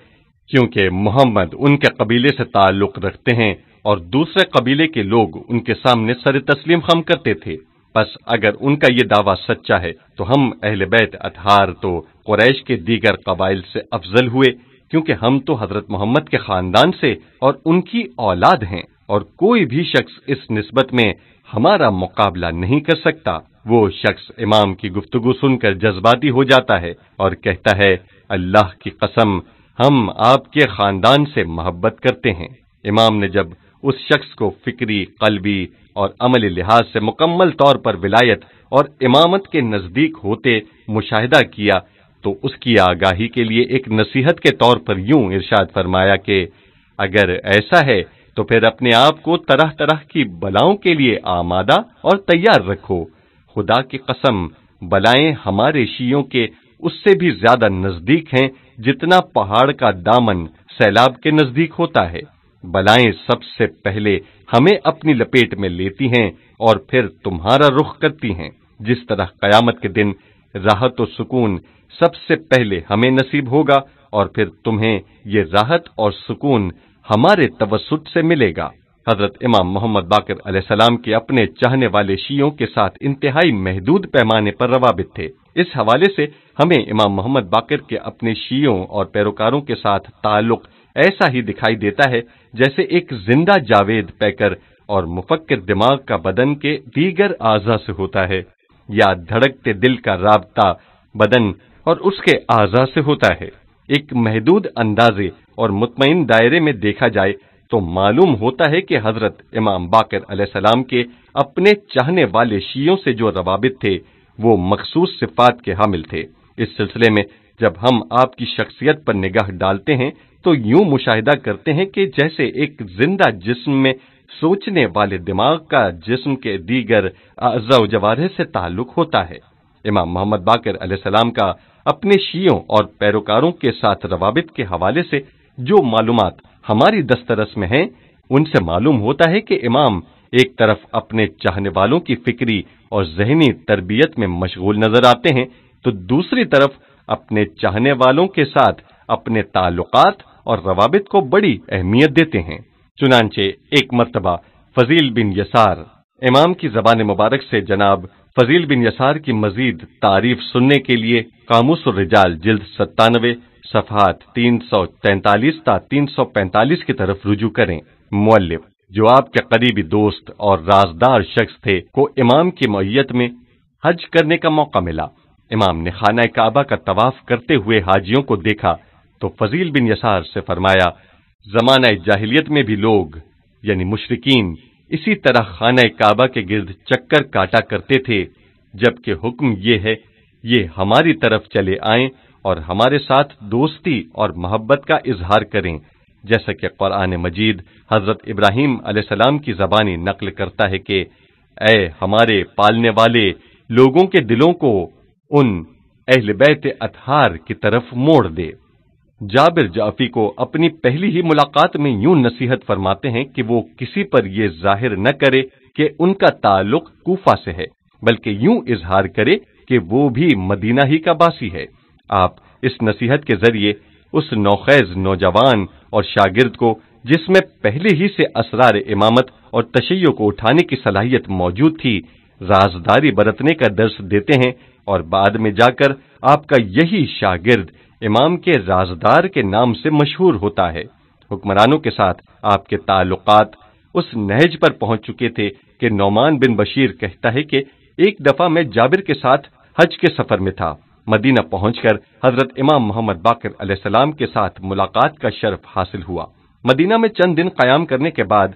क्योंकि मोहम्मद उनके कबीले से ताल्लुक रखते हैं और दूसरे कबीले के लोग उनके सामने सर तस्लीम खम करते थे बस अगर उनका ये दावा सच्चा है तो हम अहल बैत अतहार तो क्रैश के दीगर कबाइल से अफजल हुए क्योंकि हम तो हजरत मोहम्मद के खानदान से और उनकी औलाद हैं और कोई भी शख्स इस नस्बत में हमारा मुकाबला नहीं कर सकता वो शख्स इमाम की गुफ्तगु सुनकर जज्बाती हो जाता है और कहता है अल्लाह की कसम हम आपके ख़ानदान से मोहब्बत करते हैं इमाम ने जब उस शख्स को फिक्री कलबी और अमली लिहाज से मुकम्मल तौर पर विलायत और इमामत के नज़दीक होते मुशाहिदा किया तो उसकी आगाही के लिए एक नसीहत के तौर पर यूं इरशाद फरमाया कि अगर ऐसा है तो फिर अपने आप को तरह तरह की बलाओं के लिए आमादा और तैयार रखो खुदा की कसम बलाएं हमारे शियों के उससे भी ज्यादा नजदीक हैं जितना पहाड़ का दामन सैलाब के नजदीक होता है बलाएं सबसे पहले हमें अपनी लपेट में लेती हैं और फिर तुम्हारा रुख करती हैं जिस तरह कयामत के दिन राहत और सुकून सबसे पहले हमें नसीब होगा और फिर तुम्हें ये राहत और सुकून हमारे तवसुत से मिलेगा हजरत इमाम मोहम्मद बाकर के अपने चाहने वाले शियों के साथ इंतहाई महदूद पैमाने पर रवाबित थे इस हवाले से हमें इमाम मोहम्मद बाकर के अपने शीयों और पैरोकारों के साथ ताल्लुक ऐसा ही दिखाई देता है जैसे एक जिंदा जावेद पैकर और मुफक्र दिमाग का बदन के दीगर आजा से होता है या धड़कते दिल का राबता बदन और उसके आजा से होता है एक महदूद अंदाजे और मुतमिन दायरे में देखा जाए तो मालूम होता है कि हजरत इमाम बाकर सलाम के अपने चाहने वाले शीयों से जो रवाबित थे वो मखसूस सिफात के हामिल थे इस सिलसिले में जब हम आपकी शख्सियत पर निगाह डालते हैं तो यूं मुशाहिदा करते हैं कि जैसे एक जिंदा जिस्म में सोचने वाले दिमाग का जिस्म के दीगर अज़ा जवारे से ताल्लुक होता है इमाम मोहम्मद बाकर सलाम का अपने शीयों और पैरोकारों के साथ रवाबित के हवाले से जो मालूम हमारी दस्तरस में हैं उनसे मालूम होता है कि इमाम एक तरफ अपने चाहने वालों की फिक्री और जहनी तरबियत में मशगूल नजर आते हैं तो दूसरी तरफ अपने चाहने वालों के साथ अपने ताल्लुकात और रवाबित को बड़ी अहमियत देते हैं चुनाचे एक मरतबा फजील बिन यसार इमाम की जबान मुबारक से जनाब फजील बिन यसार की मजीद तारीफ सुनने के लिए कामुस रिजाल जल्द सत्तानवे सफात तीन सौ तैतालीस ता तीन सौ पैंतालीस की तरफ रुजू करें मौलिफ जो आपके करीबी दोस्त और राजदार शख्स थे को इमाम की मैत में हज करने का मौका मिला इमाम ने खाना काबा का तवाफ करते हुए हाजियों को देखा तो फजील बिन यसार से फरमाया जमाना जाहिलियत में भी लोग यानी मुशरकिन इसी तरह खाना काबा के गिर्द चक्कर काटा करते थे जबकि हुक्म ये है ये हमारी तरफ चले आए और हमारे साथ दोस्ती और मोहब्बत का इजहार करें जैसा कि कुरान मजीद हजरत इब्राहिम अलैहिस्सलाम की जबानी नकल करता है कि ए हमारे पालने वाले लोगों के दिलों को उन अहल बैत अतहार की तरफ मोड़ दे जाबिर जाफी को अपनी पहली ही मुलाकात में यूं नसीहत फरमाते हैं कि वो किसी पर यह जाहिर न करे कि उनका ताल्लुक कूफा से है बल्कि यूं इजहार करे कि वो भी मदीना ही का बासी है आप इस नसीहत के जरिए उस नौखैज नौजवान और शागिर्द को जिसमें पहले ही से असरार इमामत और तशैयों को उठाने की सलाहियत मौजूद थी राजदारी बरतने का दर्श देते हैं और बाद में जाकर आपका यही शागिर्द इमाम के राजदार के नाम से मशहूर होता है हुक्मरानों के साथ आपके ताल्लुकात उस नहज पर पहुंच चुके थे कि नौमान बिन बशीर कहता है कि एक दफा मैं जाबिर के साथ हज के सफर में था मदीना पहुंचकर हजरत इमाम मोहम्मद बाकर अलैहिस्सलाम के साथ मुलाकात का शर्फ हासिल हुआ मदीना में चंद दिन कयाम करने के बाद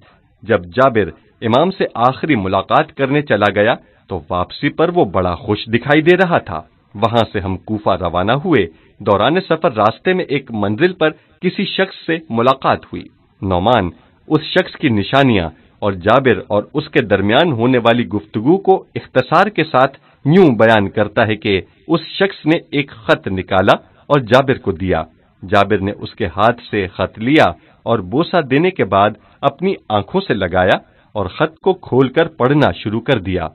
जब जाबिर इमाम से आखिरी मुलाकात करने चला गया तो वापसी पर वो बड़ा खुश दिखाई दे रहा था वहां से हम कूफा रवाना हुए दौरान सफर रास्ते में एक मंजिल पर किसी शख्स से मुलाकात हुई नौमान उस शख्स की निशानियां और जाबिर और उसके दरमियान होने वाली गुफ्तगु को इख्तसार के साथ यूं बयान करता है कि उस शख्स ने एक खत निकाला और जाबिर को दिया जाबिर ने उसके हाथ से खत लिया और बोसा देने के बाद अपनी आंखों से लगाया और खत को खोलकर पढ़ना शुरू कर दिया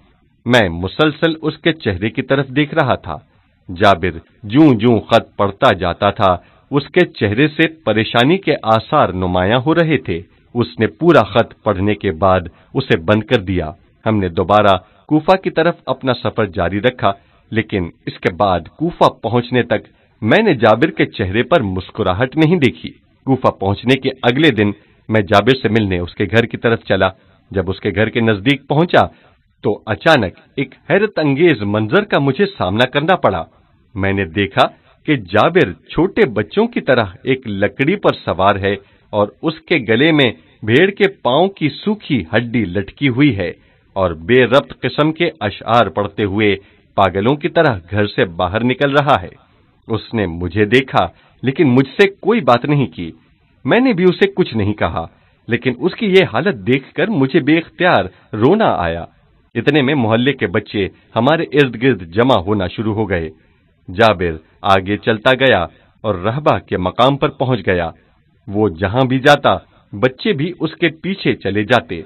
मैं मुसलसल उसके चेहरे की तरफ देख रहा था जाबिर जू जू खत पढ़ता जाता था उसके चेहरे से परेशानी के आसार नुमाया हो रहे थे उसने पूरा खत पढ़ने के बाद उसे बंद कर दिया हमने दोबारा कूफा की तरफ अपना सफर जारी रखा लेकिन इसके बाद कूफा पहुंचने तक मैंने जाबिर के चेहरे पर मुस्कुराहट नहीं देखी कूफा पहुंचने के अगले दिन मैं जाबिर से मिलने उसके घर की तरफ चला जब उसके घर के नजदीक पहुंचा तो अचानक एक हैरत अंगेज मंजर का मुझे सामना करना पड़ा मैंने देखा कि जाबिर छोटे बच्चों की तरह एक लकड़ी पर सवार है और उसके गले में भेड़ के पांव की सूखी हड्डी लटकी हुई है और बेरब्त किस्म के अशार पढ़ते हुए पागलों की तरह घर से बाहर निकल रहा है उसने मुझे देखा लेकिन मुझसे कोई बात नहीं की मैंने भी उसे कुछ नहीं कहा लेकिन उसकी ये हालत देखकर मुझे बेख्तियार रोना आया इतने में मोहल्ले के बच्चे हमारे इर्द गिर्द जमा होना शुरू हो गए जाबिर आगे चलता गया और रहबा के मकाम पर पहुंच गया वो जहां भी जाता बच्चे भी उसके पीछे चले जाते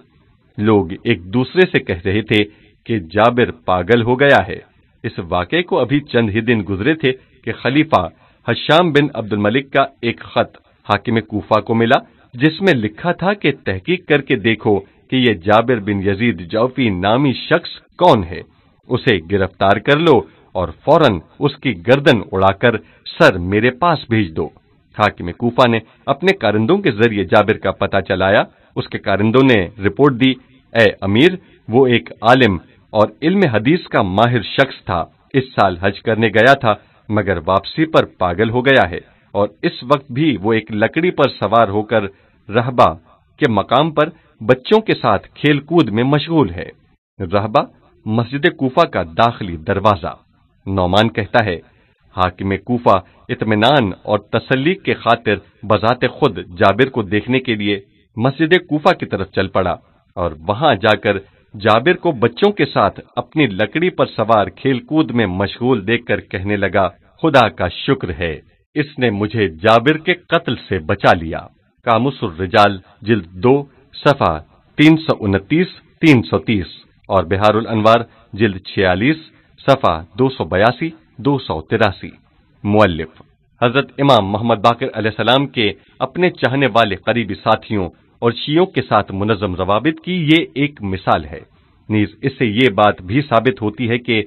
लोग एक दूसरे से कह रहे थे कि जाबिर पागल हो गया है इस वाक्य को अभी चंद ही दिन गुजरे थे कि खलीफा हशाम बिन अब्दुल मलिक का एक खत हाकिम कोफा को मिला जिसमें लिखा था कि तहकीक करके देखो कि ये जाबिर बिन यजीद जौफी नामी शख्स कौन है उसे गिरफ्तार कर लो और फौरन उसकी गर्दन उड़ाकर सर मेरे पास भेज दो हाकिम कोफा ने अपने कारिंदों के जरिए जाबिर का पता चलाया उसके कारिंदों ने रिपोर्ट दी ए अमीर वो एक आलिम और इल्म हदीस का माहिर शख्स था इस साल हज करने गया था मगर वापसी पर पागल हो गया है और इस वक्त भी वो एक लकड़ी पर सवार होकर रहबा के मकाम पर बच्चों के साथ खेलकूद में मशगूल है रहबा मस्जिद कोफा का दाखिली दरवाजा नौमान कहता है हाकिम कोफा इतमान और तसली के खातिर बजात खुद जाबिर को देखने के लिए मस्जिद कोफा की तरफ चल पड़ा और वहां जाकर जाबिर को बच्चों के साथ अपनी लकड़ी पर सवार खेलकूद में मशगूल देखकर कहने लगा खुदा का शुक्र है इसने मुझे जाबिर के कत्ल से बचा लिया कामुसुर रिजाल जिल्द दो सफा तीन सौ उनतीस तीन सौ तीस और बिहारुल अनवार जिल्द छियालीस सफा दो सौ बयासी दो सौ तिरासी मुअल्लिफ हजरत इमाम मोहम्मद बाकर के अपने चाहने वाले करीबी साथियों और शियों के साथ मुनजम जवाबित की ये एक मिसाल है नीज इससे ये बात भी साबित होती है कि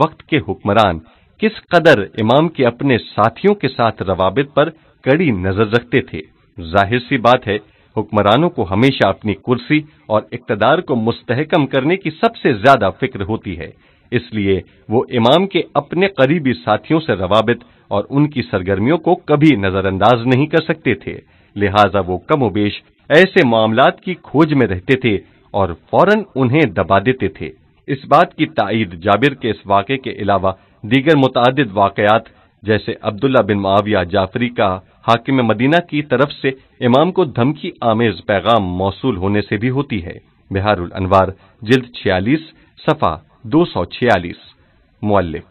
वक्त के हुक्मरान किस कदर इमाम के अपने साथियों के साथ रवाबित पर कड़ी नजर रखते थे जाहिर सी बात है हुक्मरानों को हमेशा अपनी कुर्सी और इकतदार को मुस्तहकम करने की सबसे ज्यादा फिक्र होती है इसलिए वो इमाम के अपने करीबी साथियों से रवाबित और उनकी सरगर्मियों को कभी नजरअंदाज नहीं कर सकते थे लिहाजा वो कमोबेश ऐसे मामलात की खोज में रहते थे और फौरन उन्हें दबा देते थे इस बात की तायद जाबिर के इस वाक़े के अलावा दीगर मुतद वाकयात जैसे अब्दुल्ला बिन माविया जाफरी का हाकिम मदीना की तरफ से इमाम को धमकी आमेज पैगाम मौसू होने से भी होती है बिहारुल अनवार जिल्द छियालीस सफ़ा दो सौ छियालीस मुअल्लिफ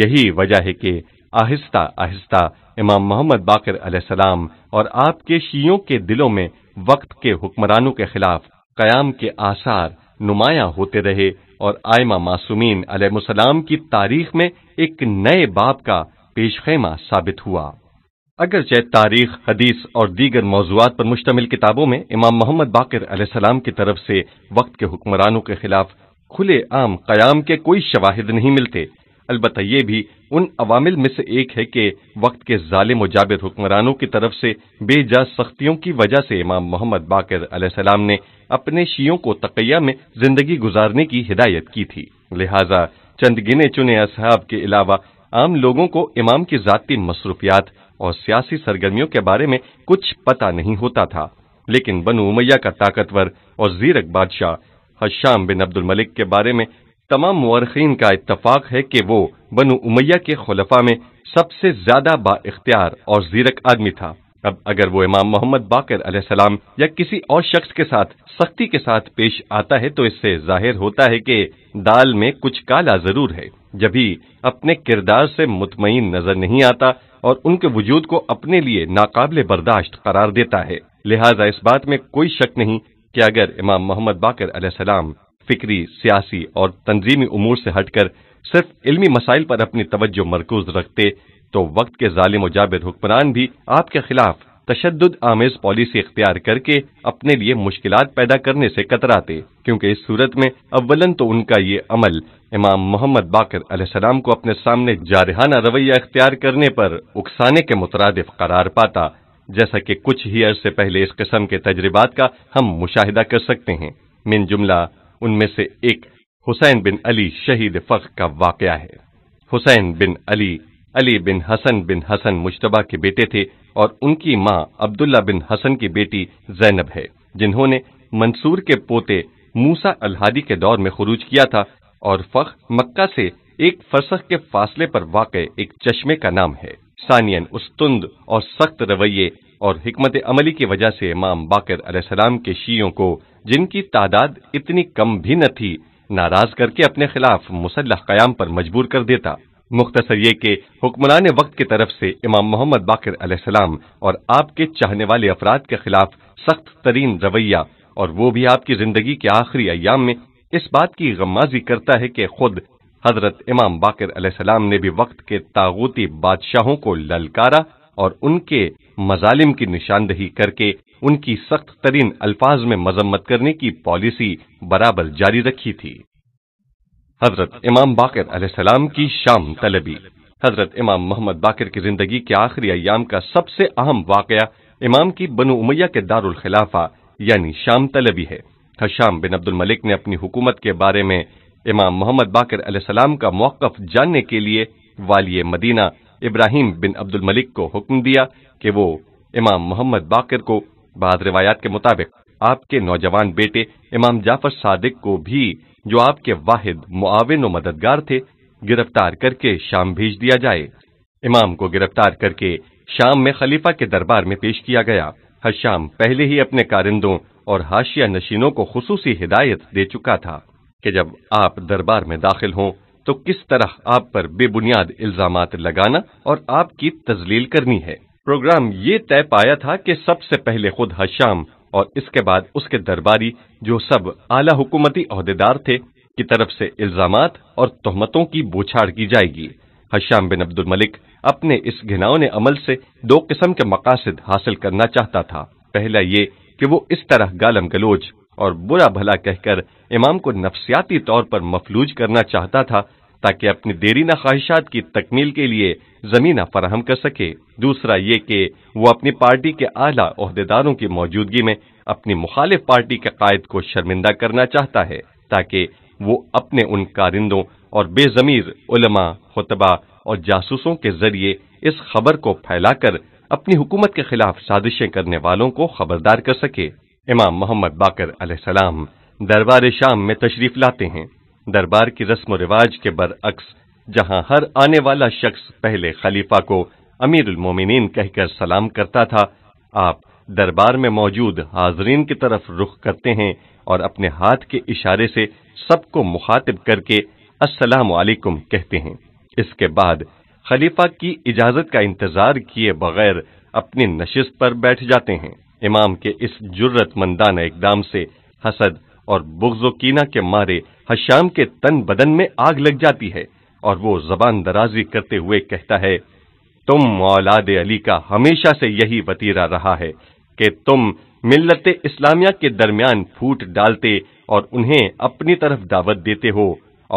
यही वजह है कि आहिस्ता आहिस्ता इमाम मोहम्मद बाकर सलाम और आपके शीयों के दिलों में वक्त के हुक्मरानों के खिलाफ कयाम के आसार नुमाया होते रहे और आयमा मासूमीन अलैहिस्सलाम की तारीख में एक नए बाब का पेशखेमा साबित हुआ अगरचे तारीख हदीस और दीगर मौजूद पर मुश्तमिल किताबों में इमाम मोहम्मद बाकर अलैहिस्सलाम की तरफ से वक्त के हुक्मरानों के खिलाफ खुले आम कयाम के कोई शवाहिद नहीं मिलते अलबत् ये भी उन अवामिल में से एक है कि वक्त के जालिम जाबिर हुक्मरानों की तरफ से बेजा सख्तियों की वजह से इमाम मोहम्मद बाकर अलैहिस्सलाम ने अपने शीयों को तकैया में जिंदगी गुजारने की हिदायत की थी लिहाजा चंद गिने चुने असहाब के अलावा आम लोगों को इमाम की जाती मसरूफियात और सियासी सरगर्मियों के बारे में कुछ पता नहीं होता था लेकिन बनु उमैया का ताकतवर और जीरक बादशाह हशाम बिन अब्दुल मलिक के बारे में तमाम मौरखीन का इतफाक है कि वो बनु उमैया के खलफा में सबसे ज्यादा बाख्तियार और जीरक आदमी था अब अगर वो इमाम मोहम्मद बाकर सलाम या किसी और शख्स के साथ सख्ती के साथ पेश आता है तो इससे जाहिर होता है कि दाल में कुछ काला जरूर है जब ही अपने किरदार से मुतमिन नजर नहीं आता और उनके वजूद को अपने लिए नाकाबले बर्दाश्त करार देता है लिहाजा इस बात में कोई शक नहीं कि अगर इमाम मोहम्मद बाकर सलाम फिक्री सियासी और तंजीमी उमूर से हटकर सिर्फ इल्मी मसाइल पर अपनी तवज्जो मरकूज रखते तो वक्त के जालिम जाबिर हुक्मरान भी आपके खिलाफ तशद आमेज पॉलिसी इख्तियार करके अपने लिए मुश्किल पैदा करने से कतराते क्योंकि इस सूरत में अव्वलन तो उनका ये अमल इमाम मोहम्मद बाकर सलाम को अपने सामने जारहाना रवैया इख्तियार करने पर उकसाने के मुतरद करार पाता जैसा कि कुछ ही अर्से पहले इस किस्म के तजर्बात का हम मुशाहिदा कर सकते हैं मिन जुमला उनमें से एक हुसैन बिन अली शहीद फख का वाकया है हुसैन बिन अली अली बिन हसन बिन हसन मुशतबा के बेटे थे और उनकी माँ अब्दुल्ला बिन हसन की बेटी जैनब है जिन्होंने मंसूर के पोते मूसा अलहादी के दौर में खरूज किया था और फख मक्का से एक फरसख के फासले पर वाक़ एक चश्मे का नाम है सानियन उस तुंद और सख्त रवैये और हमत अमली की वजह से इमाम बाकर अलैहिस्सलाम के शीयों को जिनकी तादाद इतनी कम भी न थी नाराज करके अपने खिलाफ मुसलह कयाम पर मजबूर कर देता मुख्तसर ये के हुक्मरान वक्त की तरफ से इमाम मोहम्मद बाकर सलाम और आपके चाहने वाले अफराद के खिलाफ सख्त तरीन रवैया और वो भी आपकी जिंदगी के आखिरी अयाम में इस बात की गमाजी करता है कि खुद हजरत इमाम बाकर अलैहिस्सलाम ने भी वक्त के तागूती बादशाहों को ललकारा और उनके मजालिम की निशानदही करके उनकी सख्त तरीन अल्फाज में मजम्मत करने की पॉलिसी बराबर जारी रखी थी हजरत इमाम बाकर अलैहिस्सलाम की शाम तलबी हजरत इमाम मोहम्मद बाकर की जिंदगी के आखिरी अयाम का सबसे अहम वाकया इमाम की बनु उमैया के दारुल खिलाफा यानी शाम तलबी है हशाम बिन अब्दुल मलिक ने अपनी हुकूमत के बारे में इमाम मोहम्मद बाकर अलैहिस्सलाम का मौकफ जानने के लिए वाली Medina Ibrahim bin Abdul Malik को हुक्म दिया कि वो इमाम मोहम्मद बाकर को बाद रिवायात के मुताबिक आपके नौजवान बेटे इमाम जाफर सादिक को भी जो आपके वाहिद मुआविन व मददगार थे गिरफ्तार करके शाम भेज दिया जाए इमाम को गिरफ्तार करके शाम में खलीफा के दरबार में पेश किया गया हर शाम पहले ही अपने कारिंदों और हाशिया नशीनों को खसूसी हिदायत दे चुका था कि जब आप दरबार में दाखिल हों तो किस तरह आप पर बेबुनियाद इल्जाम लगाना और आपकी तजलील करनी है प्रोग्राम ये तय पाया था कि सबसे पहले खुद हशाम और इसके बाद उसके दरबारी जो सब आला हुकूमती अहदेदार थे की तरफ से इल्जाम और तहमतों की बोछाड़ की जाएगी हशाम बिन अब्दुल मलिक अपने इस घिनाओने अमल से दो किस्म के मकासद हासिल करना चाहता था पहला ये कि वो इस तरह गालम गलोच और बुरा भला कहकर इमाम को नफसियाती तौर पर मफलूज करना चाहता था ताकि अपनी देरीना ख्वाहिशात की तकमील के लिए जमीना फराहम कर सके दूसरा ये कि वो अपनी पार्टी के आला की मौजूदगी में अपनी मुखालिफ पार्टी के कायद को शर्मिंदा करना चाहता है ताकि वो अपने उन कारिंदों और बेजमीर उलमा खुतबा और जासूसों के जरिए इस खबर को फैलाकर अपनी हुकूमत के खिलाफ साजिशें करने वालों को खबरदार कर सके इमाम मोहम्मद बाकर सलाम दरबार शाम में तशरीफ लाते हैं दरबार की रस्म रिवाज के बरअक्स जहां हर आने वाला शख्स पहले खलीफा को अमीर मोमिन कहकर सलाम करता था आप दरबार में मौजूद हाजरीन की तरफ रुख करते हैं और अपने हाथ के इशारे से सबको मुखातिब करके अस्सलाम वालेकुम कहते हैं इसके बाद खलीफा की इजाजत का इंतजार किए बगैर अपनी नशिस्त पर बैठ जाते हैं इमाम के इस जुर्रतमंदान इकदाम से हसद और बुग्जोकीना के मारे हश्याम के तन बदन में आग लग जाती है और वो जबान दराजी करते हुए कहता है तुम औलाद अली का हमेशा से यही वतीरा रहा है कि तुम मिल्लत इस्लामिया के दरमियान फूट डालते और उन्हें अपनी तरफ दावत देते हो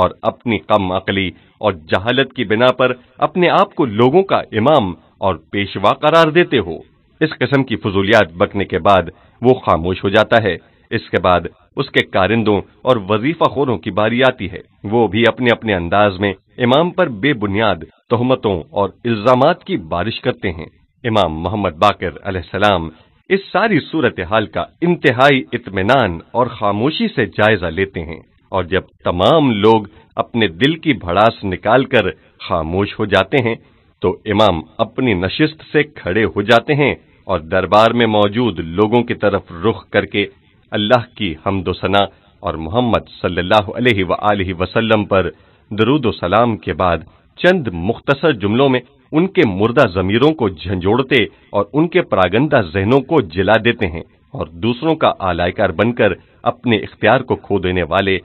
और अपनी कम अकली और जहालत की बिना पर अपने आप को लोगों का इमाम और पेशवा करार देते हो इस किस्म की फजूलियात बकने के बाद वो खामोश हो जाता है इसके बाद उसके कारिंदों और वजीफा खोरों की बारी आती है वो भी अपने अपने अंदाज में इमाम पर बेबुनियाद तहमतों और इल्जाम की बारिश करते हैं इमाम मोहम्मद बाकर सलाम इस सारी सूरत हाल का इंतहाई इतमान और खामोशी से जायजा लेते हैं और जब तमाम लोग अपने दिल की भड़ास निकाल कर खामोश हो जाते हैं तो इमाम अपनी नशिस्त से खड़े हो जाते हैं और दरबार में मौजूद लोगों की तरफ रुख करके अल्लाह की हमदोसना और मोहम्मद सल्लल्लाहु वसल्लम पर दरूद सलाम के बाद चंद मुख्तसर जुमलों में उनके मुर्दा जमीरों को झंझोड़ते और उनके प्रागंदा जहनों को जिला देते हैं और दूसरों का आलायकार बनकर अपने इख्तियार को खो देने वाले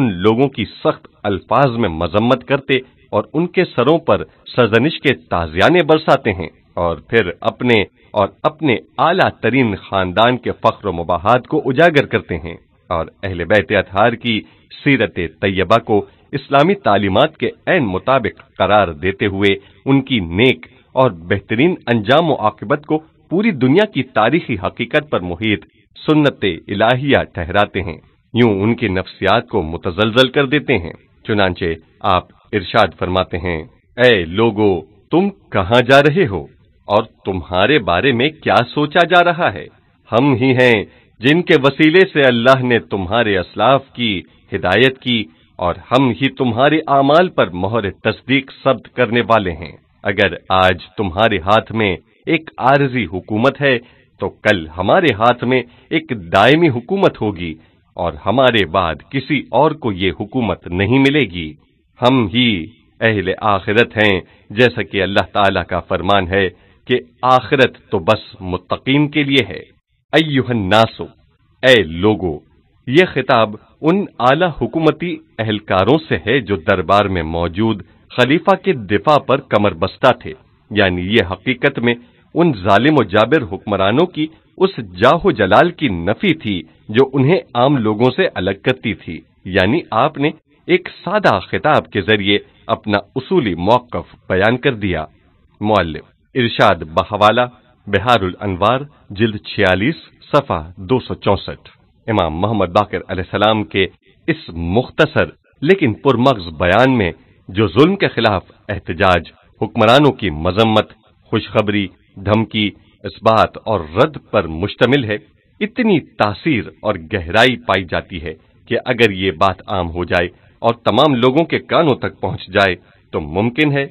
उन लोगों की सख्त अल्फाज में मजम्मत करते और उनके सरों पर सरजनिश के ताजियाने बरसाते हैं और फिर अपने और अपने आला तरीन खानदान के फख्र मुबाहत को उजागर करते हैं और अहल बैत अतहार की सीरत तयबा को इस्लामी तालीमत के एन मुताबिक करार देते हुए उनकी नेक और बेहतरीन अंजाम आकबत को पूरी दुनिया की तारीखी हकीकत पर मुहित सुन्नत इलाहिया ठहराते हैं यूं उनकी नफ्सियात को मुतजलजल कर देते हैं चुनाचे आप इरशाद फरमाते हैं ए लोगो तुम कहाँ जा रहे हो और तुम्हारे बारे में क्या सोचा जा रहा है हम ही हैं जिनके वसीले से अल्लाह ने तुम्हारे असलाफ की हिदायत की और हम ही तुम्हारे आमाल पर मोहर तस्दीक सब्त करने वाले हैं अगर आज तुम्हारे हाथ में एक आरजी हुकूमत है तो कल हमारे हाथ में एक दायमी हुकूमत होगी और हमारे बाद किसी और को ये हुकूमत नहीं मिलेगी हम ही अहल आखिरत हैं जैसा कि अल्लाह ताला का फरमान है कि आखिरत तो बस मुतकीन के लिए है अयुहन नासो ए लोगो ये खिताब उन आला हुकूमती अहलकारों से है जो दरबार में मौजूद खलीफा के दिफा पर कमर बस्ता थे यानी ये हकीकत में उन जालिम जाबिर हुक्मरानों की उस जाहो जलाल की नफी थी जो उन्हें आम लोगों से अलग करती थी यानी आपने एक सादा खिताब के जरिए अपना उसूली मौकफ बयान कर दिया मौलिफ इरशाद बहवाला बिहारुल अनवार जिल्द 46 सफ़ा चौसठ इमाम मोहम्मद बाकर सलाम के इस मुख्तसर लेकिन पुरमग्ज बयान में जो जुल्म के खिलाफ एहतजाज हुक्मरानों की मजम्मत खुशखबरी धमकी इस बात और रद्द पर मुश्तमिल है इतनी तासीर और गहराई पाई जाती है कि अगर ये बात आम हो जाए और तमाम लोगों के कानों तक पहुंच जाए तो मुमकिन है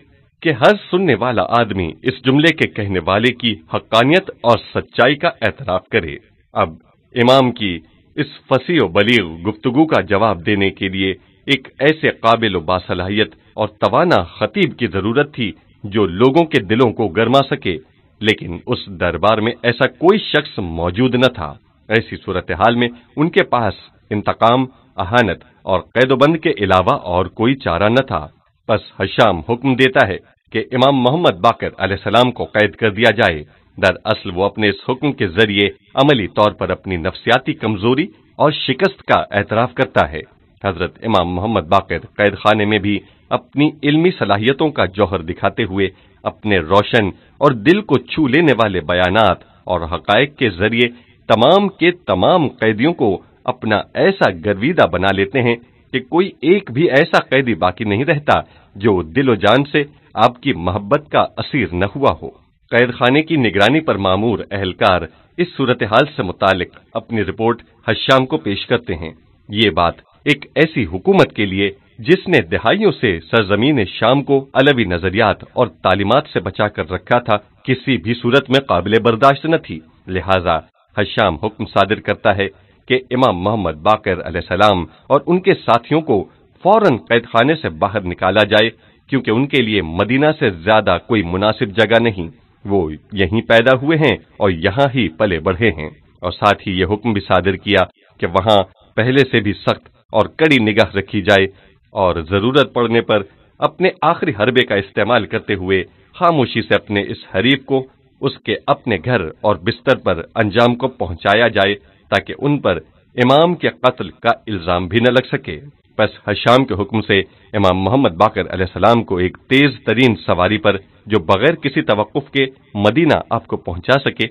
कि हर सुनने वाला आदमी इस जुमले के कहने वाले की हक्कानियत और सच्चाई का एतराफ करे अब इमाम की इस फसी बलीग गुफ्तगु का जवाब देने के लिए एक ऐसे काबिल बासलाहियत और तवाना खतीब की जरूरत थी जो लोगों के दिलों को गर्मा सके लेकिन उस दरबार में ऐसा कोई शख्स मौजूद न था ऐसी सूरत हाल में उनके पास इंतकाम अहानत और कैदोबंद के अलावा और कोई चारा न था बस हशाम हुक्म देता है कि इमाम मोहम्मद बाकर सलाम को कैद कर दिया जाए दर असल वो अपने इस हुक्म के जरिए अमली तौर पर अपनी नफसियाती कमजोरी और शिकस्त का एतराफ करता है हजरत इमाम मोहम्मद बाकर कैद खाने में भी अपनी इल्मी सलाहियतों का जौहर दिखाते हुए अपने रोशन और दिल को छू लेने वाले बयानात और हकायक के जरिए तमाम के तमाम कैदियों को अपना ऐसा गर्वीदा बना लेते हैं कि कोई एक भी ऐसा कैदी बाकी नहीं रहता जो दिलो जान से आपकी मोहब्बत का असीर न हुआ हो कैद खाने की निगरानी पर मामूर अहलकार इस सूरत हाल से मुतालिक अपनी रिपोर्ट हश्याम को पेश करते हैं ये बात एक ऐसी हुकूमत के लिए जिसने दहाइयों से सरजमीन शाम को अलवी नजरियात और तालीमत से बचा कर रखा था किसी भी सूरत में काबिल बर्दाश्त न थी लिहाजा हश्याम हुक्म सादिर करता है कि इमाम मोहम्मद बाकर सलाम और उनके साथियों को फौरन कैद खाने से बाहर निकाला जाए क्योंकि उनके लिए मदीना से ज्यादा कोई मुनासिब जगह नहीं वो यहीं पैदा हुए हैं और यहाँ ही पले बढ़े हैं और साथ ही ये हुक्म भी सादर किया कि वहाँ पहले से भी सख्त और कड़ी निगाह रखी जाए और जरूरत पड़ने पर अपने आखिरी हरबे का इस्तेमाल करते हुए खामोशी से अपने इस हरीफ को उसके अपने घर और बिस्तर पर अंजाम को पहुंचाया जाए ताकि उन पर इमाम के कत्ल का इल्ज़ाम भी न लग सके बस हशाम के हुक्म से इमाम मोहम्मद बाकर अलैहिस्सलाम को एक तेज तरीन सवारी पर जो बगैर किसी तवक़ के मदीना आपको पहुंचा सके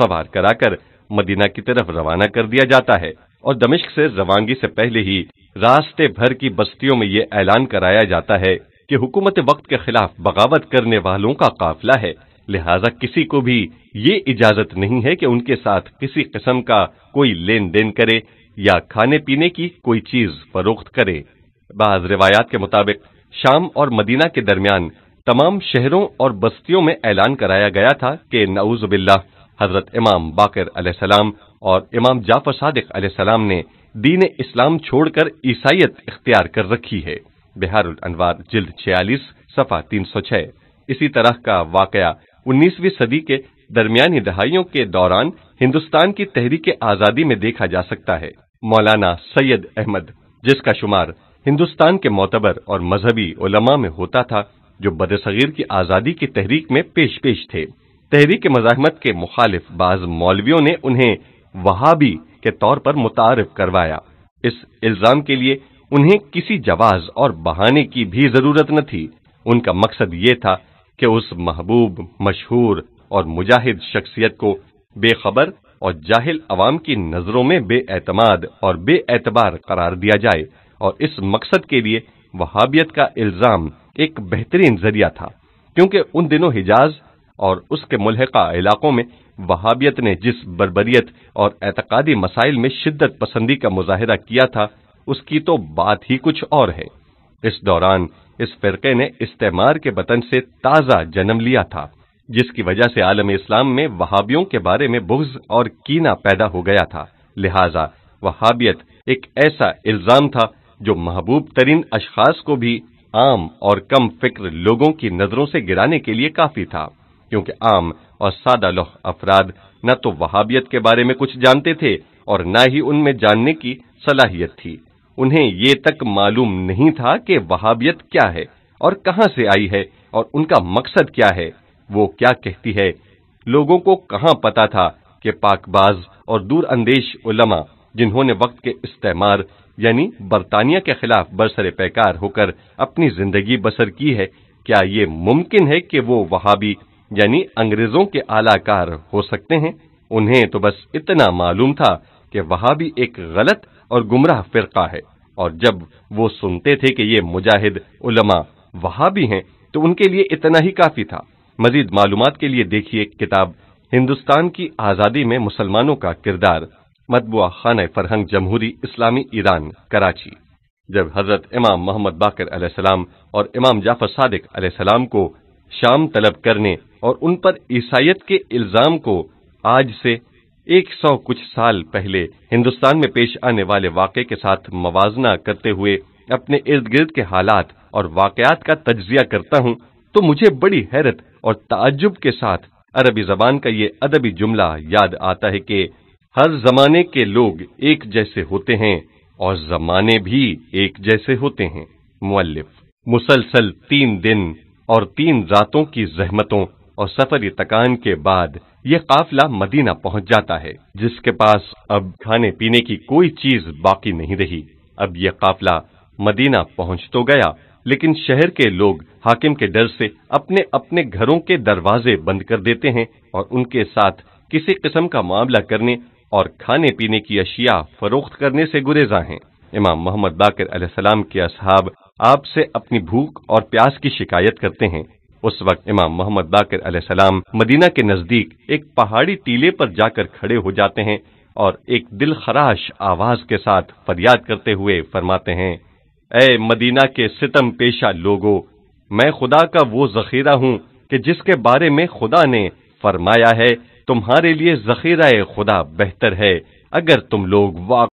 सवार कराकर मदीना की तरफ रवाना कर दिया जाता है और दमिश्क से रवानगी से पहले ही रास्ते भर की बस्तियों में ये ऐलान कराया जाता है कि हुकूमत वक्त के खिलाफ बगावत करने वालों का काफिला है लिहाजा किसी को भी ये इजाजत नहीं है कि उनके साथ किसी किस्म का कोई लेन देन करे या खाने पीने की कोई चीज फरोख्त करे बाज रिवायात के मुताबिक शाम और मदीना के दरमियान तमाम शहरों और बस्तियों में ऐलान कराया गया था कि नऊज बिल्ला हजरत इमाम बाकर अलैहिस्सलाम और इमाम जाफर सादिक अलैहिस्सलाम ने दीन इस्लाम छोड़कर ईसाइत इख्तियार कर रखी है बिहार अनवार जिल्द छियालीस सफा 306 इसी तरह का वाकया 19वीं सदी के दरमियानी दहाइयों के दौरान हिंदुस्तान की तहरीक आजादी में देखा जा सकता है मौलाना सैयद अहमद जिसका शुमार हिंदुस्तान के मोतबर और मजहबी उलमा में होता था जो बदसगीर की आजादी की तहरीक में पेश पेश थे तहरीक मजामत के मुखालिफ बाज मौलवियों ने उन्हें वहाबी के तौर पर मुतारफ करवाया इस इल्जाम के लिए उन्हें किसी जवाब और बहाने की भी जरूरत न थी उनका मकसद ये था कि उस महबूब मशहूर और मुजाहिद शख्सियत को बेखबर और जाहिल अवाम की नज़रों में बेअतमाद और बेएतबार करार दिया जाए और इस मकसद के लिए वहाबियत का इल्ज़ाम एक बेहतरीन जरिया था क्योंकि उन दिनों हिजाज और उसके मुलहका इलाकों में वहाबियत ने जिस बरबरीत और एतकादी मसाइल में शिद्दत पसंदी का मुजाहरा किया था उसकी तो बात ही कुछ और है इस दौरान इस फ़िरके ने इस्तेमार के बतन से ताज़ा जन्म लिया था जिसकी वजह से आलम इस्लाम में वहाबियों के बारे में बुग्ज और कीना पैदा हो गया था लिहाजा वहाबियत एक ऐसा इल्ज़ाम था जो महबूब तरीन अशखास को भी आम और कम फिक्र लोगों की नज़रों से गिराने के लिए काफ़ी था क्योंकि आम और सादा लोह अफराद न तो वहाबियत के बारे में कुछ जानते थे और न ही उनमें जानने की सलाहियत थी उन्हें ये तक मालूम नहीं था कि वहाबियत क्या है और कहां से आई है और उनका मकसद क्या है वो क्या कहती है लोगों को कहां पता था कि पाकबाज और दूर अंदेश उलमा जिन्होंने वक्त के इस्तेमार यानी बरतानिया के खिलाफ बरसरे पैकार होकर अपनी जिंदगी बसर की है क्या ये मुमकिन है कि वो वहाबी यानी अंग्रेजों के आलाकार हो सकते हैं उन्हें तो बस इतना मालूम था कि वहाबी एक गलत और गुमराह फिरका है और जब वो सुनते थे कि ये मुजाहिद उलमा वहां भी हैं तो उनके लिए इतना ही काफी था मजीद मालूम के लिए देखिए किताब हिंदुस्तान की आज़ादी में मुसलमानों का किरदार मतबुआ खान फरहंग जमहूरी इस्लामी ईरान कराची जब हजरत इमाम मोहम्मद बाकर सलाम और इमाम जाफर सादिक सलाम को शाम तलब करने और उन पर ईसाइत के इल्ज़ाम को आज से एक सौ कुछ साल पहले हिंदुस्तान में पेश आने वाले वाक़े के साथ मवाजना करते हुए अपने इर्द गिर्द के हालात और वाकयात का तजिया करता हूँ तो मुझे बड़ी हैरत और ताजुब के साथ अरबी जबान का ये अदबी जुमला याद आता है कि हर जमाने के लोग एक जैसे होते हैं और जमाने भी एक जैसे होते हैं मुल्लिफ मुसलसल तीन दिन और तीन रातों की जहमतों और सफरी तकान के बाद यह काफिला मदीना पहुंच जाता है जिसके पास अब खाने पीने की कोई चीज बाकी नहीं रही अब यह काफिला मदीना पहुंच तो गया लेकिन शहर के लोग हाकिम के डर से अपने अपने घरों के दरवाजे बंद कर देते हैं और उनके साथ किसी किस्म का मामला करने और खाने पीने की अशिया फरोख्त करने से गुरेजा हैं इमाम मोहम्मद बाकर के असहाब आपसे अपनी भूख और प्यास की शिकायत करते हैं उस वक्त इमाम मोहम्मद बाकर सलाम मदीना के नजदीक एक पहाड़ी टीले पर जाकर खड़े हो जाते हैं और एक दिल खराश आवाज के साथ फरियाद करते हुए फरमाते हैं ए मदीना के सितम पेशा लोगो मैं खुदा का वो जखीरा हूँ कि जिसके बारे में खुदा ने फरमाया है तुम्हारे लिए जखीरा खुदा बेहतर है अगर तुम लोग वाक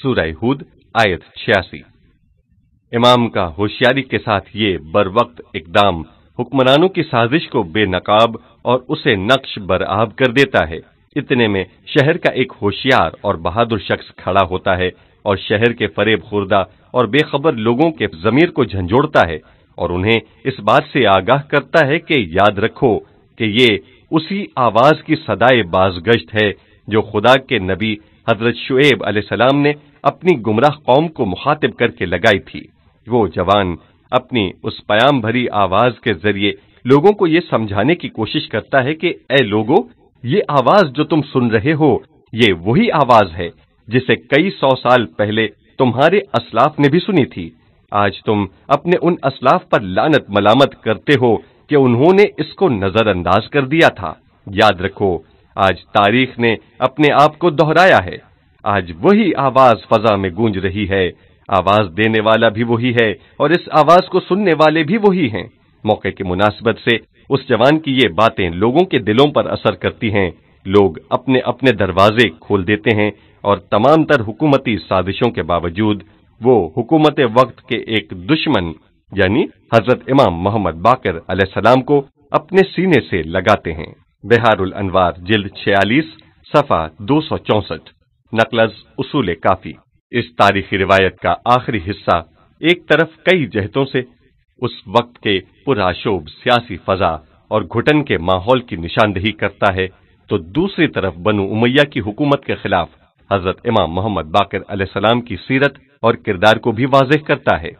सूरह हुद आयत छियासी इमाम का होशियारी के साथ ये बर वक्त इकदाम हुक्मरानों की साजिश को बेनकाब और उसे नक्श बरआब कर देता है इतने में शहर का एक होशियार और बहादुर शख्स खड़ा होता है और शहर के फरेब खुर्दा और बेखबर लोगों के जमीर को झंझोड़ता है और उन्हें इस बात से आगाह करता है कि याद रखो कि ये उसी आवाज की सदाए बाजगश्त है जो खुदा के नबी हजरत शुएब सलाम ने अपनी गुमराह कौम को मुखातिब करके लगाई थी वो जवान अपनी उस प्याम भरी आवाज के जरिए लोगों को ये समझाने की कोशिश करता है कि ए लोगो ये आवाज जो तुम सुन रहे हो ये वही आवाज है जिसे कई सौ साल पहले तुम्हारे असलाफ ने भी सुनी थी आज तुम अपने उन असलाफ पर लानत मलामत करते हो कि उन्होंने इसको नजरअंदाज कर दिया था याद रखो आज तारीख ने अपने आप को दोहराया है आज वही आवाज फजा में गूंज रही है आवाज देने वाला भी वही है और इस आवाज को सुनने वाले भी वही हैं मौके की मुनासिबत से उस जवान की ये बातें लोगों के दिलों पर असर करती हैं लोग अपने अपने दरवाजे खोल देते हैं और तमाम तर हुकूमती साजिशों के बावजूद वो हुकूमत वक्त के एक दुश्मन यानी हजरत इमाम मोहम्मद बाकर सलाम को अपने सीने से लगाते हैं बिहारुल अनवार जिल्द 46 सफ़ा दो सौ चौसठ नकलज उसूल काफ़ी इस तारीखी रिवायत का आखिरी हिस्सा एक तरफ कई जहतों से उस वक्त के पुराशोभ सियासी फजा और घुटन के माहौल की निशानदेही करता है तो दूसरी तरफ बनु उमैया की हुकूमत के खिलाफ हजरत इमाम मोहम्मद बाकर अलैहिस्सलाम की सीरत और किरदार को भी वाजह करता है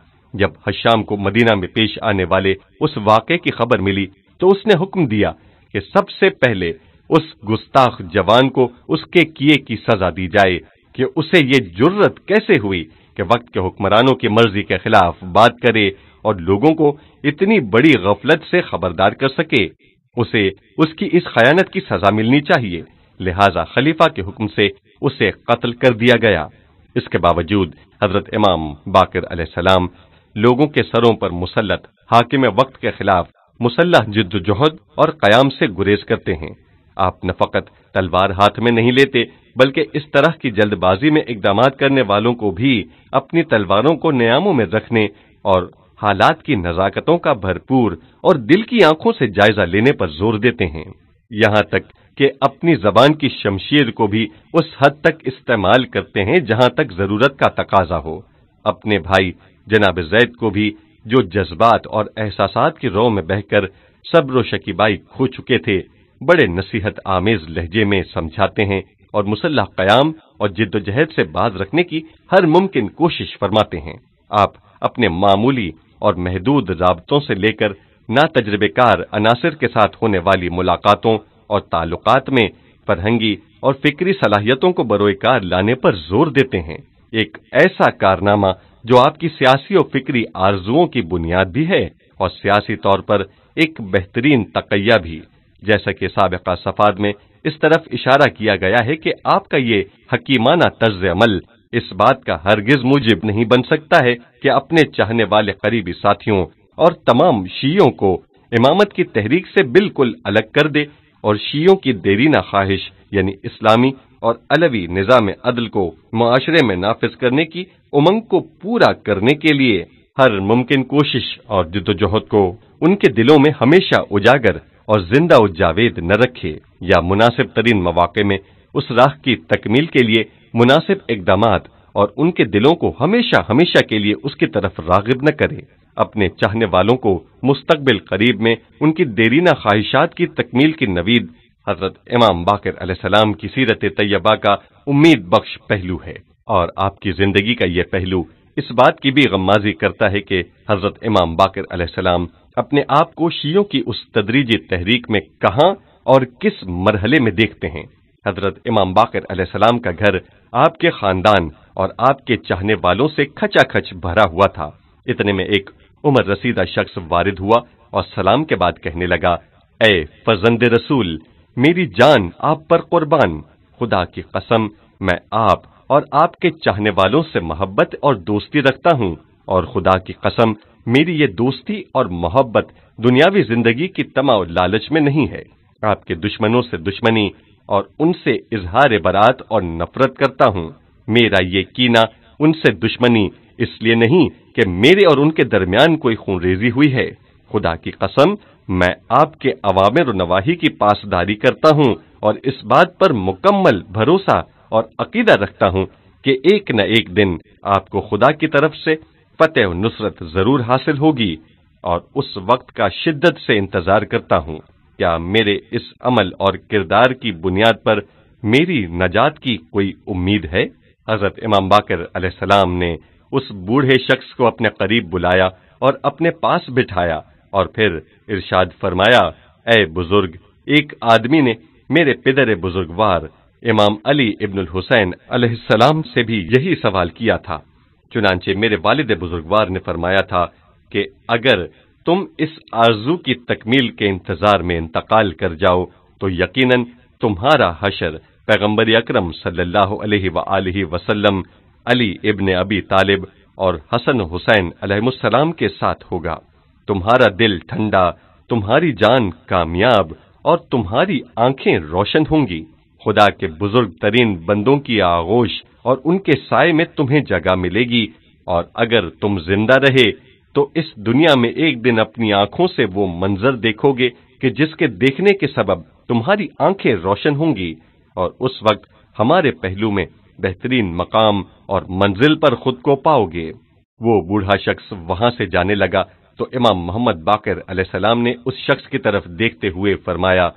जब हश्याम को मदीना में पेश आने वाले उस वाक़े की खबर मिली तो उसने हुक्म दिया कि सबसे पहले उस गुस्ताख जवान को उसके किए की सजा दी जाए कि उसे ये जुर्रत कैसे हुई कि वक्त के हुक्मरानों की मर्जी के खिलाफ बात करे और लोगों को इतनी बड़ी गफलत से खबरदार कर सके उसे उसकी इस खयानत की सजा मिलनी चाहिए लिहाजा खलीफा के हुक्म से उसे कत्ल कर दिया गया इसके बावजूद हजरत इमाम बाकर सलाम लोगों के सरों पर मुसलत हाकिम वक्त के खिलाफ मुसल्ह जिद्दोजहद और कयाम से गुरेज करते हैं आप न फकत तलवार हाथ में नहीं लेते बल्कि इस तरह की जल्दबाजी में इकदाम करने वालों को भी अपनी तलवारों को नयामों में रखने और हालात की नज़ाकतों का भरपूर और दिल की आंखों से जायजा लेने पर जोर देते हैं यहाँ तक कि अपनी जबान की शमशीर को भी उस हद तक इस्तेमाल करते हैं जहाँ तक जरूरत का तकाजा हो अपने भाई जनाब जैद को भी जो जज्बात और एहसास की रो में बहकर सब्र शकीबाई खो चुके थे बड़े नसीहत आमेज लहजे में समझाते हैं और मुसल्ला क्याम और जिद्दोजहद से बाज रखने की हर मुमकिन कोशिश फरमाते हैं आप अपने मामूली और महदूद रबतों से लेकर ना तजर्बेकार अनासर के साथ होने वाली मुलाकातों और ताल्लुकात में फरहंगी और फिक्री सलाहियतों को बरोकार लाने पर जोर देते हैं एक ऐसा कारनामा जो आपकी सियासी और फिक्री आरजुओं की बुनियाद भी है और सियासी तौर पर एक बेहतरीन तकैया भी जैसा कि सबका सफाद में इस तरफ इशारा किया गया है कि आपका ये हकीमाना तर्ज अमल इस बात का हरगिज मुजिब नहीं बन सकता है कि अपने चाहने वाले करीबी साथियों और तमाम शीयों को इमामत की तहरीक से बिल्कुल अलग कर दे और शीयों की देरीना ख्वाहिश यानी इस्लामी और अलवी निज़ाम अदल को माशरे में नाफिज करने की उमंग को पूरा करने के लिए हर मुमकिन कोशिश और जद्दोजहद को उनके दिलों में हमेशा उजागर और जिंदा उजावेद न रखे या मुनासिब तरीन मौाक़े में उस राह की तकमील के लिए मुनासिब इकदाम और उनके दिलों को हमेशा हमेशा के लिए उसकी तरफ रागिब न करे अपने चाहने वालों को मुस्तबिल करीब में उनकी देरीना ख्वाहिशात की तकमील की नवीद हजरत इमाम बाकर की सीरत तैयबा का उम्मीद बख्श पहलू है और आपकी जिंदगी का यह पहलू इस बात की भी गम्माजी करता है कि हजरत इमाम बाकर सलाम अपने आप को शियों की उस तदरीजी तहरीक में कहाँ और किस मरहले में देखते हैं हजरत इमाम बाकर अलैहिस्सलाम का घर आपके खानदान और आपके चाहने वालों से खचाखच भरा हुआ था इतने में एक उमर रसीदा शख्स वारिद हुआ और सलाम के बाद कहने लगा ए फजंद रसूल मेरी जान आप पर कुर्बान खुदा की कसम मैं आप और आपके चाहने वालों से मोहब्बत और दोस्ती रखता हूँ और खुदा की कसम मेरी ये दोस्ती और मोहब्बत दुनियावी जिंदगी की तमा और लालच में नहीं है आपके दुश्मनों से दुश्मनी और उनसे इजहार बरात और नफरत करता हूँ मेरा ये कीना उनसे दुश्मनी इसलिए नहीं कि मेरे और उनके दरमियान कोई खूनरेजी हुई है खुदा की कसम मैं आपके अवामिर नवाही की पासदारी करता हूँ और इस बात पर मुकम्मल भरोसा और अकीदा रखता हूँ कि एक न एक दिन आपको खुदा की तरफ से फतेह नुसरत जरूर हासिल होगी और उस वक्त का शिद्दत से इंतजार करता हूँ क्या मेरे इस अमल और किरदार की बुनियाद पर मेरी नजात की कोई उम्मीद है हजरत इमाम बाकर सलाम ने उस बूढ़े शख्स को अपने करीब बुलाया और अपने पास बिठाया और फिर इरशाद फरमाया ए बुजुर्ग एक आदमी ने मेरे पिदर बुजुर्गवार इमाम अली इब्नुल हुसैन अलैहिस्सलाम से भी यही सवाल किया था चुनाचे मेरे वालिद बुजुर्गवार ने फरमाया था कि अगर तुम इस आरजू की तकमील के इंतजार में इंतकाल कर जाओ तो यकीनन तुम्हारा हशर पैगम्बर अक्रम सल्लाम अली इब्न अबी तालिब और हसन हुसैन अलैहिस्सलाम के साथ होगा तुम्हारा दिल ठंडा तुम्हारी जान कामयाब और तुम्हारी आंखें रोशन होंगी खुदा के बुजुर्ग तरीन बंदों की आगोश और उनके साय में तुम्हें जगह मिलेगी और अगर तुम जिंदा रहे तो इस दुनिया में एक दिन अपनी आंखों से वो मंजर देखोगे कि जिसके देखने के सबब तुम्हारी आंखें रोशन होंगी और उस वक्त हमारे पहलू में बेहतरीन मकाम और मंजिल पर खुद को पाओगे वो बूढ़ा शख्स वहां से जाने लगा तो इमाम मोहम्मद बाकर सलाम ने उस शख्स की तरफ देखते हुए फरमाया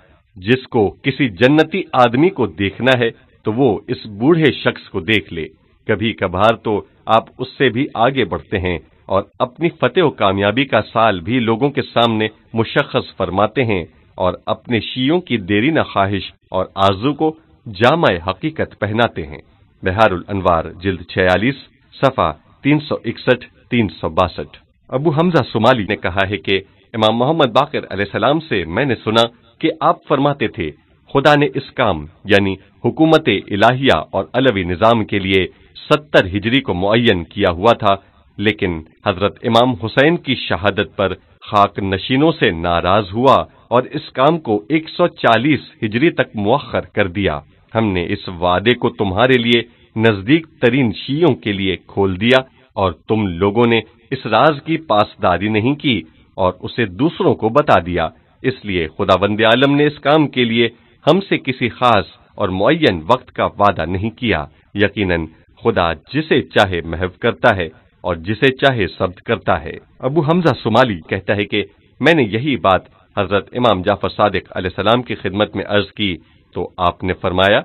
जिसको किसी जन्नती आदमी को देखना है तो वो इस बूढ़े शख्स को देख ले कभी कभार तो आप उससे भी आगे बढ़ते हैं और अपनी फतेह कामयाबी का साल भी लोगों के सामने मुशखस फरमाते हैं और अपने शीयों की देरी न ख्वाहिश और आजू को जाम हकीकत पहनाते हैं बहारुल अनवार जिल्द 46 सफा तीन सौ इकसठ तीन सौ बासठ अबू हमजा सुमाली ने कहा है कि इमाम मोहम्मद बाकर सलाम से मैंने सुना कि आप फरमाते थे खुदा ने इस काम यानी हुकूमत इलाहिया और अलवी निज़ाम के लिए सत्तर हिजरी को मुन किया हुआ था लेकिन हजरत इमाम हुसैन की शहादत पर खाक नशीनों से नाराज हुआ और इस काम को 140 हिजरी तक मौखर कर दिया हमने इस वादे को तुम्हारे लिए नजदीक तरीन शीयों के लिए खोल दिया और तुम लोगों ने इस राज की पासदारी नहीं की और उसे दूसरों को बता दिया इसलिए खुदाबंद आलम ने इस काम के लिए हमसे किसी खास और मुन वक्त का वादा नहीं किया यकीनन खुदा जिसे चाहे महव करता है और जिसे चाहे सब्द करता है अबू हमजा सुमाली कहता है कि मैंने यही बात हजरत इमाम जाफर सादिक सलाम की खिदमत में अर्ज की तो आपने फरमाया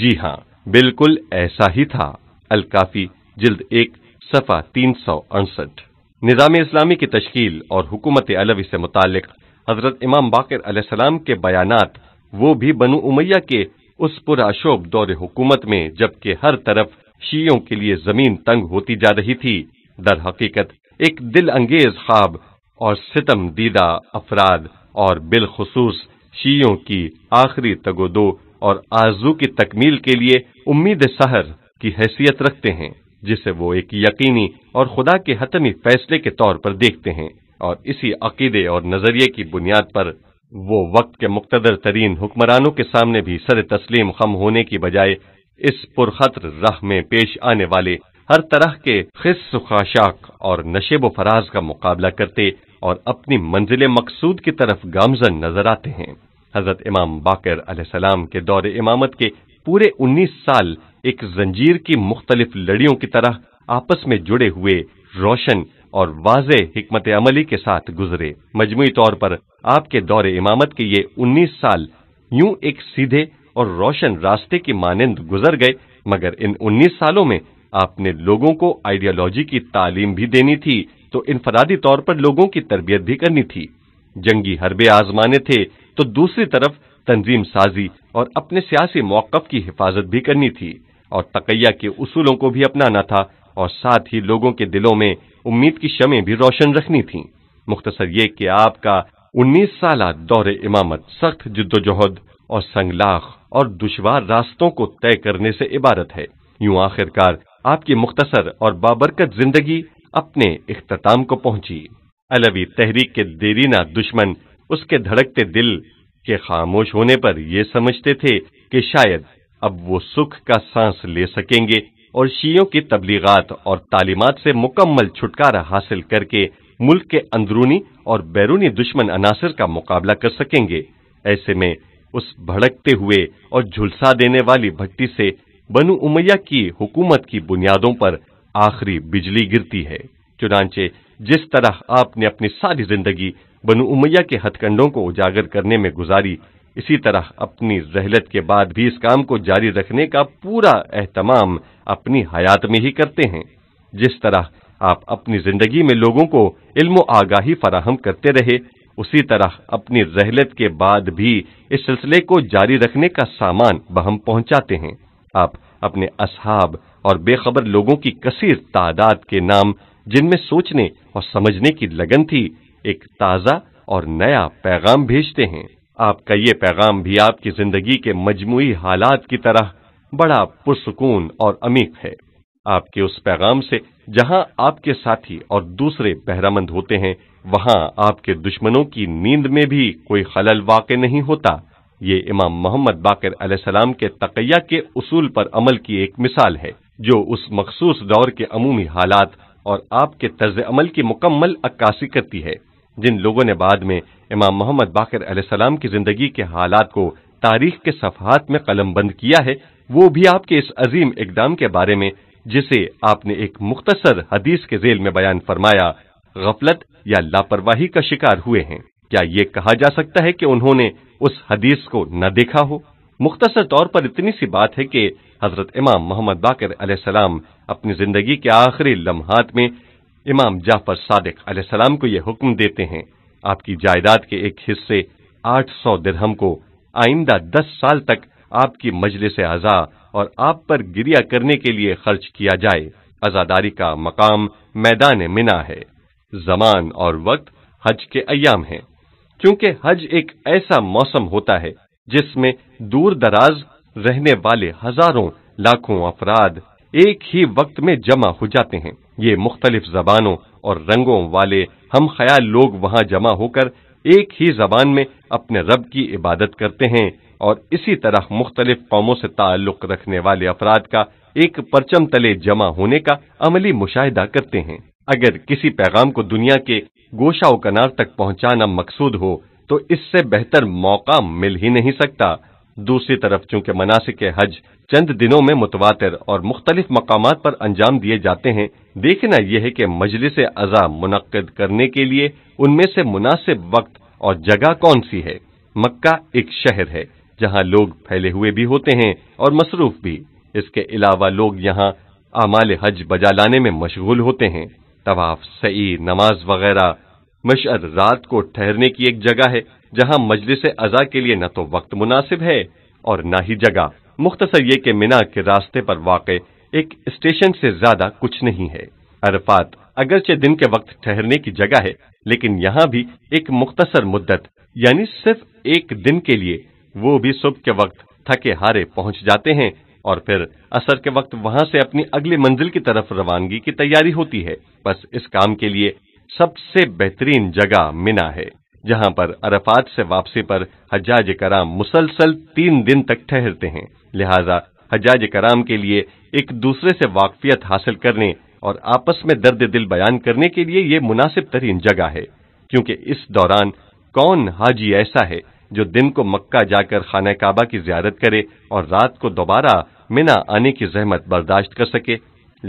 जी हाँ बिल्कुल ऐसा ही था अलकाफी जिल्द एक सफ़ा तीन सौ अड़सठ निज़ाम इस्लामी की तश्ल और हुकूमत अलवी से मुतक हजरत इमाम बाकर के बयानात वो भी बनु उमैया के उस पुराशोभ दौर हुकूमत में जबकि हर तरफ शीयों के लिए जमीन तंग होती जा रही थी दर हकीकत एक दिल अंगेज ख्वाब और सितम दीदा अफराद और बिलखसूस शीयों की आखिरी तगोदो और आजू की तकमील के लिए उम्मीद सहर की हैसियत रखते हैं जिसे वो एक यकीनी और खुदा के हतमी फैसले के तौर पर देखते हैं और इसी अकीदे और नज़रिए की बुनियाद पर वो वक्त के मुक्तदर तरीन हुक्मरानों के सामने भी सर तस्लीम खम होने की बजाय इस पुरखतर राह में पेश आने वाले हर तरह के खिस खाशाक और नशेब फराज का मुकाबला करते और अपनी मंजिल मकसूद की तरफ गामजन नजर आते हैं हजरत इमाम बाकर सलाम के दौर इमामत के पूरे 19 साल एक जंजीर की मुख्तलिफ लड़ियों की तरह आपस में जुड़े हुए रोशन और वाज हमत अमली के साथ गुजरे मजमू तौर पर आपके दौरे इमामत के ये उन्नीस साल यूं एक सीधे और रोशन रास्ते की मानंद गुजर गए मगर इन उन्नीस सालों में आपने लोगों को आइडियोलॉजी की तालीम भी देनी थी तो इनफरादी तौर पर लोगों की तरबियत भी करनी थी जंगी हरबे आजमाने थे तो दूसरी तरफ तंजीम साजी और अपने सियासी मौकफ की हिफाजत भी करनी थी और तकैया के उसूलों को भी अपनाना था और साथ ही लोगों के दिलों में उम्मीद की शमें भी रोशन रखनी थी मुख्तसर ये कि आपका उन्नीस साल दौर इमामत सख्त जद्दोजहद और संगलाख और दुशवार रास्तों को तय करने से इबारत है यूं आखिरकार आपकी मुख्तसर और बाबरकत जिंदगी अपने अख्ताम को पहुंची अलवी तहरीक के देरीना दुश्मन उसके धड़कते दिल के खामोश होने पर ये समझते थे कि शायद अब वो सुख का सांस ले सकेंगे और शीयों की तबलीगत और तालीमत से मुकम्मल छुटकारा हासिल करके मुल्क के अंदरूनी और बैरूनी दुश्मन अनासर का मुकाबला कर सकेंगे ऐसे में उस भड़कते हुए और झुलसा देने वाली भट्टी से बनु उमैया की हुकूमत की बुनियादों पर आखिरी बिजली गिरती है चुनाचे जिस तरह आपने अपनी सारी जिंदगी बनु उमैया के हथकंडों को उजागर करने में गुजारी इसी तरह अपनी जहलत के बाद भी इस काम को जारी रखने का पूरा एहतमाम अपनी हयात में ही करते हैं जिस तरह आप अपनी जिंदगी में लोगों को इल्म आगाही फराहम करते रहे उसी तरह अपनी जहलत के बाद भी इस सिलसिले को जारी रखने का सामान बहम पहुंचाते हैं आप अपने असहाब और बेखबर लोगों की कसीर तादाद के नाम जिनमें सोचने और समझने की लगन थी एक ताज़ा और नया पैगाम भेजते हैं आपका ये पैगाम भी आपकी जिंदगी के मजमू हालात की तरह बड़ा पुरसकून और अमीक है आपके उस पैगाम से जहां आपके साथी और दूसरे बहरामंद होते हैं वहां आपके दुश्मनों की नींद में भी कोई खलल वाक़ नहीं होता ये इमाम मोहम्मद बाकर अलैहिस्सलाम के तकैया के उसूल पर अमल की एक मिसाल है जो उस मखसूस दौर के अमूमी हालात और आपके तर्ज अमल की मुकम्मल अक्कासी करती है जिन लोगों ने बाद में इमाम मोहम्मद बाकर सलाम की जिंदगी के हालात को तारीख के सफहात में कलम बंद किया है वो भी आपके इस अजीम इकदाम के बारे में जिसे आपने एक मुख्तसर हदीस के जेल में बयान फरमाया गफलत या लापरवाही का शिकार हुए हैं क्या ये कहा जा सकता है कि उन्होंने उस हदीस को न देखा हो मुख्तसर तौर पर इतनी सी बात है कि हजरत इमाम मोहम्मद बाकर सलाम अपनी जिंदगी के आखिरी लम्हात में इमाम जाफर सादिक सलाम को यह हुक्म देते हैं आपकी जायदाद के एक हिस्से 800 दिरहम को आइंदा 10 साल तक आपकी मजलिस आज़ा और आप पर गिरिया करने के लिए खर्च किया जाए आज़ादारी का मकाम मैदान मिना है जमान और वक्त हज के अयाम हैं क्योंकि हज एक ऐसा मौसम होता है जिसमें दूर दराज रहने वाले हजारों लाखों अफराद एक ही वक्त में जमा हो जाते हैं ये मुख्तलिफ जबानों और रंगों वाले हम ख्याल लोग वहाँ जमा होकर एक ही जबान में अपने रब की इबादत करते हैं और इसी तरह मुख्तलिफ कौमों से ताल्लुक़ रखने वाले अफराद का एक परचम तले जमा होने का अमली मुशाहिदा करते हैं अगर किसी पैगाम को दुनिया के गोशा कनार तक पहुँचाना मकसूद हो तो इससे बेहतर मौका मिल ही नहीं सकता दूसरी तरफ चूंकि मनासिक हज चंद दिनों में मुतवातर और मुख्तलिफ मकाम पर अंजाम दिए जाते हैं देखना यह है कि मजलिस अजा मुनद करने के लिए उनमें से मुनासिब वक्त और जगह कौन सी है मक्का एक शहर है जहाँ लोग फैले हुए भी होते हैं और मसरूफ भी इसके अलावा लोग यहाँ आमाल हज बजा लाने में मशगूल होते हैं तवाफ सई नमाज वगैरह मशर रात को ठहरने की एक जगह है जहां मजलिस अजा के लिए न तो वक्त मुनासिब है और न ही जगह मुख्तसर ये के मिना के रास्ते पर वाक़ एक स्टेशन से ज्यादा कुछ नहीं है अरफात अगरचे दिन के वक्त ठहरने की जगह है लेकिन यहाँ भी एक मुख्तसर मुद्दत यानी सिर्फ एक दिन के लिए वो भी सुबह के वक्त थके हारे पहुँच जाते हैं और फिर असर के वक्त वहाँ से अपनी अगली मंजिल की तरफ रवानगी की तैयारी होती है बस इस काम के लिए सबसे बेहतरीन जगह मिना है जहां पर अरफात से वापसी पर हजाज कराम मुसलसल तीन दिन तक ठहरते हैं लिहाजा हजाज कराम के लिए एक दूसरे से वाकफियत हासिल करने और आपस में दर्द दिल बयान करने के लिए ये मुनासिब तरीन जगह है क्योंकि इस दौरान कौन हाजी ऐसा है जो दिन को मक्का जाकर खाना काबा की ज्यारत करे और रात को दोबारा मिना आने की जहमत बर्दाश्त कर सके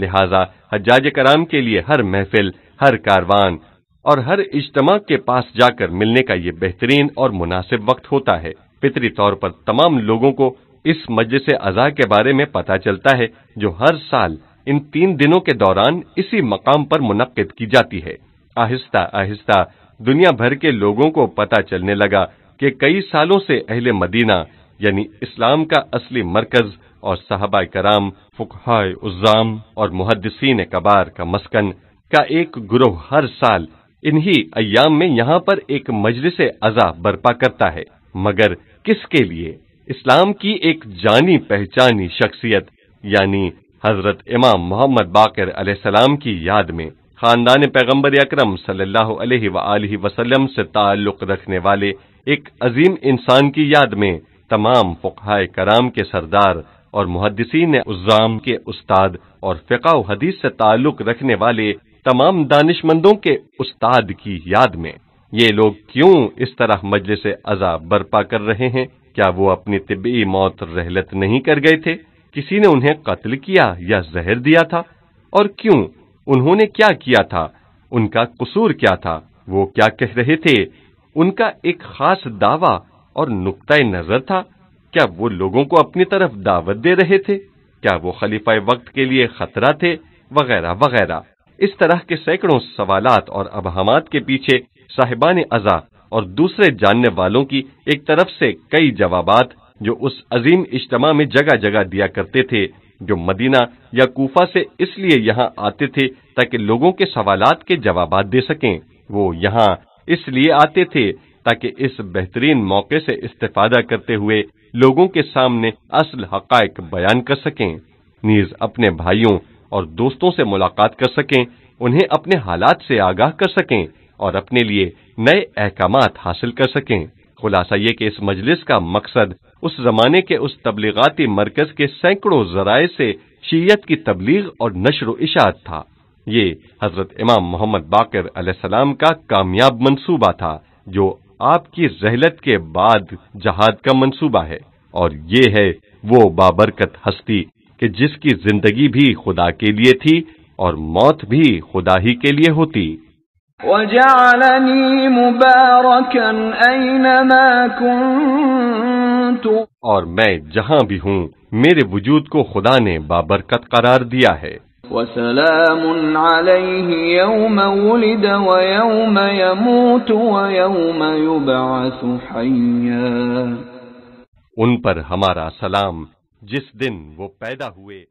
लिहाजा हजाज कराम के लिए हर महफिल हर कारवान और हर इज्तम के पास जाकर मिलने का ये बेहतरीन और मुनासिब वक्त होता है फितरी तौर पर तमाम लोगों को इस मजलिस अजा के बारे में पता चलता है जो हर साल इन तीन दिनों के दौरान इसी मकाम पर मुनद की जाती है आहिस्ता आहिस्ता दुनिया भर के लोगों को पता चलने लगा कि कई सालों से अहले मदीना यानी इस्लाम का असली मरकज और साहबा कराम फुकहाय उज़ाम और मुहदसिन कबार का मस्कन का एक ग्रोह हर साल इन्हीं अयाम में यहाँ पर एक मजलिस अजा बर्पा करता है मगर किसके लिए इस्लाम की एक जानी पहचानी शख्सियत यानी हजरत इमाम मोहम्मद बाकर अलैहिस्सलाम की याद में खानदान पैगम्बर अक्रम सल्लाम से ताल्लुक़ रखने वाले एक अजीम इंसान की याद में तमाम फ़ुकाय कराम के सरदार और ने उज़ाम के उस्ताद और फ़िका हदीस से ताल्लुक़ रखने वाले तमाम दानिशमंदों के उस्ताद की याद में ये लोग क्यों इस तरह मजलिस अजा बर्पा कर रहे हैं क्या वो अपनी तिबी मौत रहलत नहीं कर गए थे किसी ने उन्हें कत्ल किया या जहर दिया था और क्यों उन्होंने क्या किया था उनका कसूर क्या था वो क्या कह रहे थे उनका एक खास दावा और नुकता नजर था क्या वो लोगों को अपनी तरफ दावत दे रहे थे क्या वो खलीफा वक्त के लिए खतरा थे वगैरह वगैरह इस तरह के सैकड़ों सवालात और अबहमात के पीछे साहिबान अजा और दूसरे जानने वालों की एक तरफ से कई जवाब जो उस अजीम इज्तम में जगह जगह दिया करते थे जो मदीना या कोफा से इसलिए यहाँ आते थे ताकि लोगों के सवालात के जवाब दे सकें वो यहाँ इसलिए आते थे ताकि इस बेहतरीन मौके से इस्तेफादा करते हुए लोगों के सामने असल हक बयान कर सकें नीज अपने भाइयों और दोस्तों से मुलाकात कर सकें उन्हें अपने हालात से आगाह कर सकें और अपने लिए नए अहकाम हासिल कर सकें खुलासा ये कि इस मजलिस का मकसद उस जमाने के उस तबलीगती मरकज के सैकड़ों जराये से शीयत की तबलीग और नशर इशात था ये हजरत इमाम मोहम्मद बाकर अलैहिस्सलाम का कामयाब मंसूबा था जो आपकी जहलत के बाद जहाद का मंसूबा है और ये है वो बाबरकत हस्ती कि जिसकी जिंदगी भी खुदा के लिए थी और मौत भी खुदा ही के लिए होती और मैं जहाँ भी हूँ मेरे वजूद को खुदा ने बाबरकत करार दिया है उन पर हमारा सलाम जिस दिन वो पैदा हुए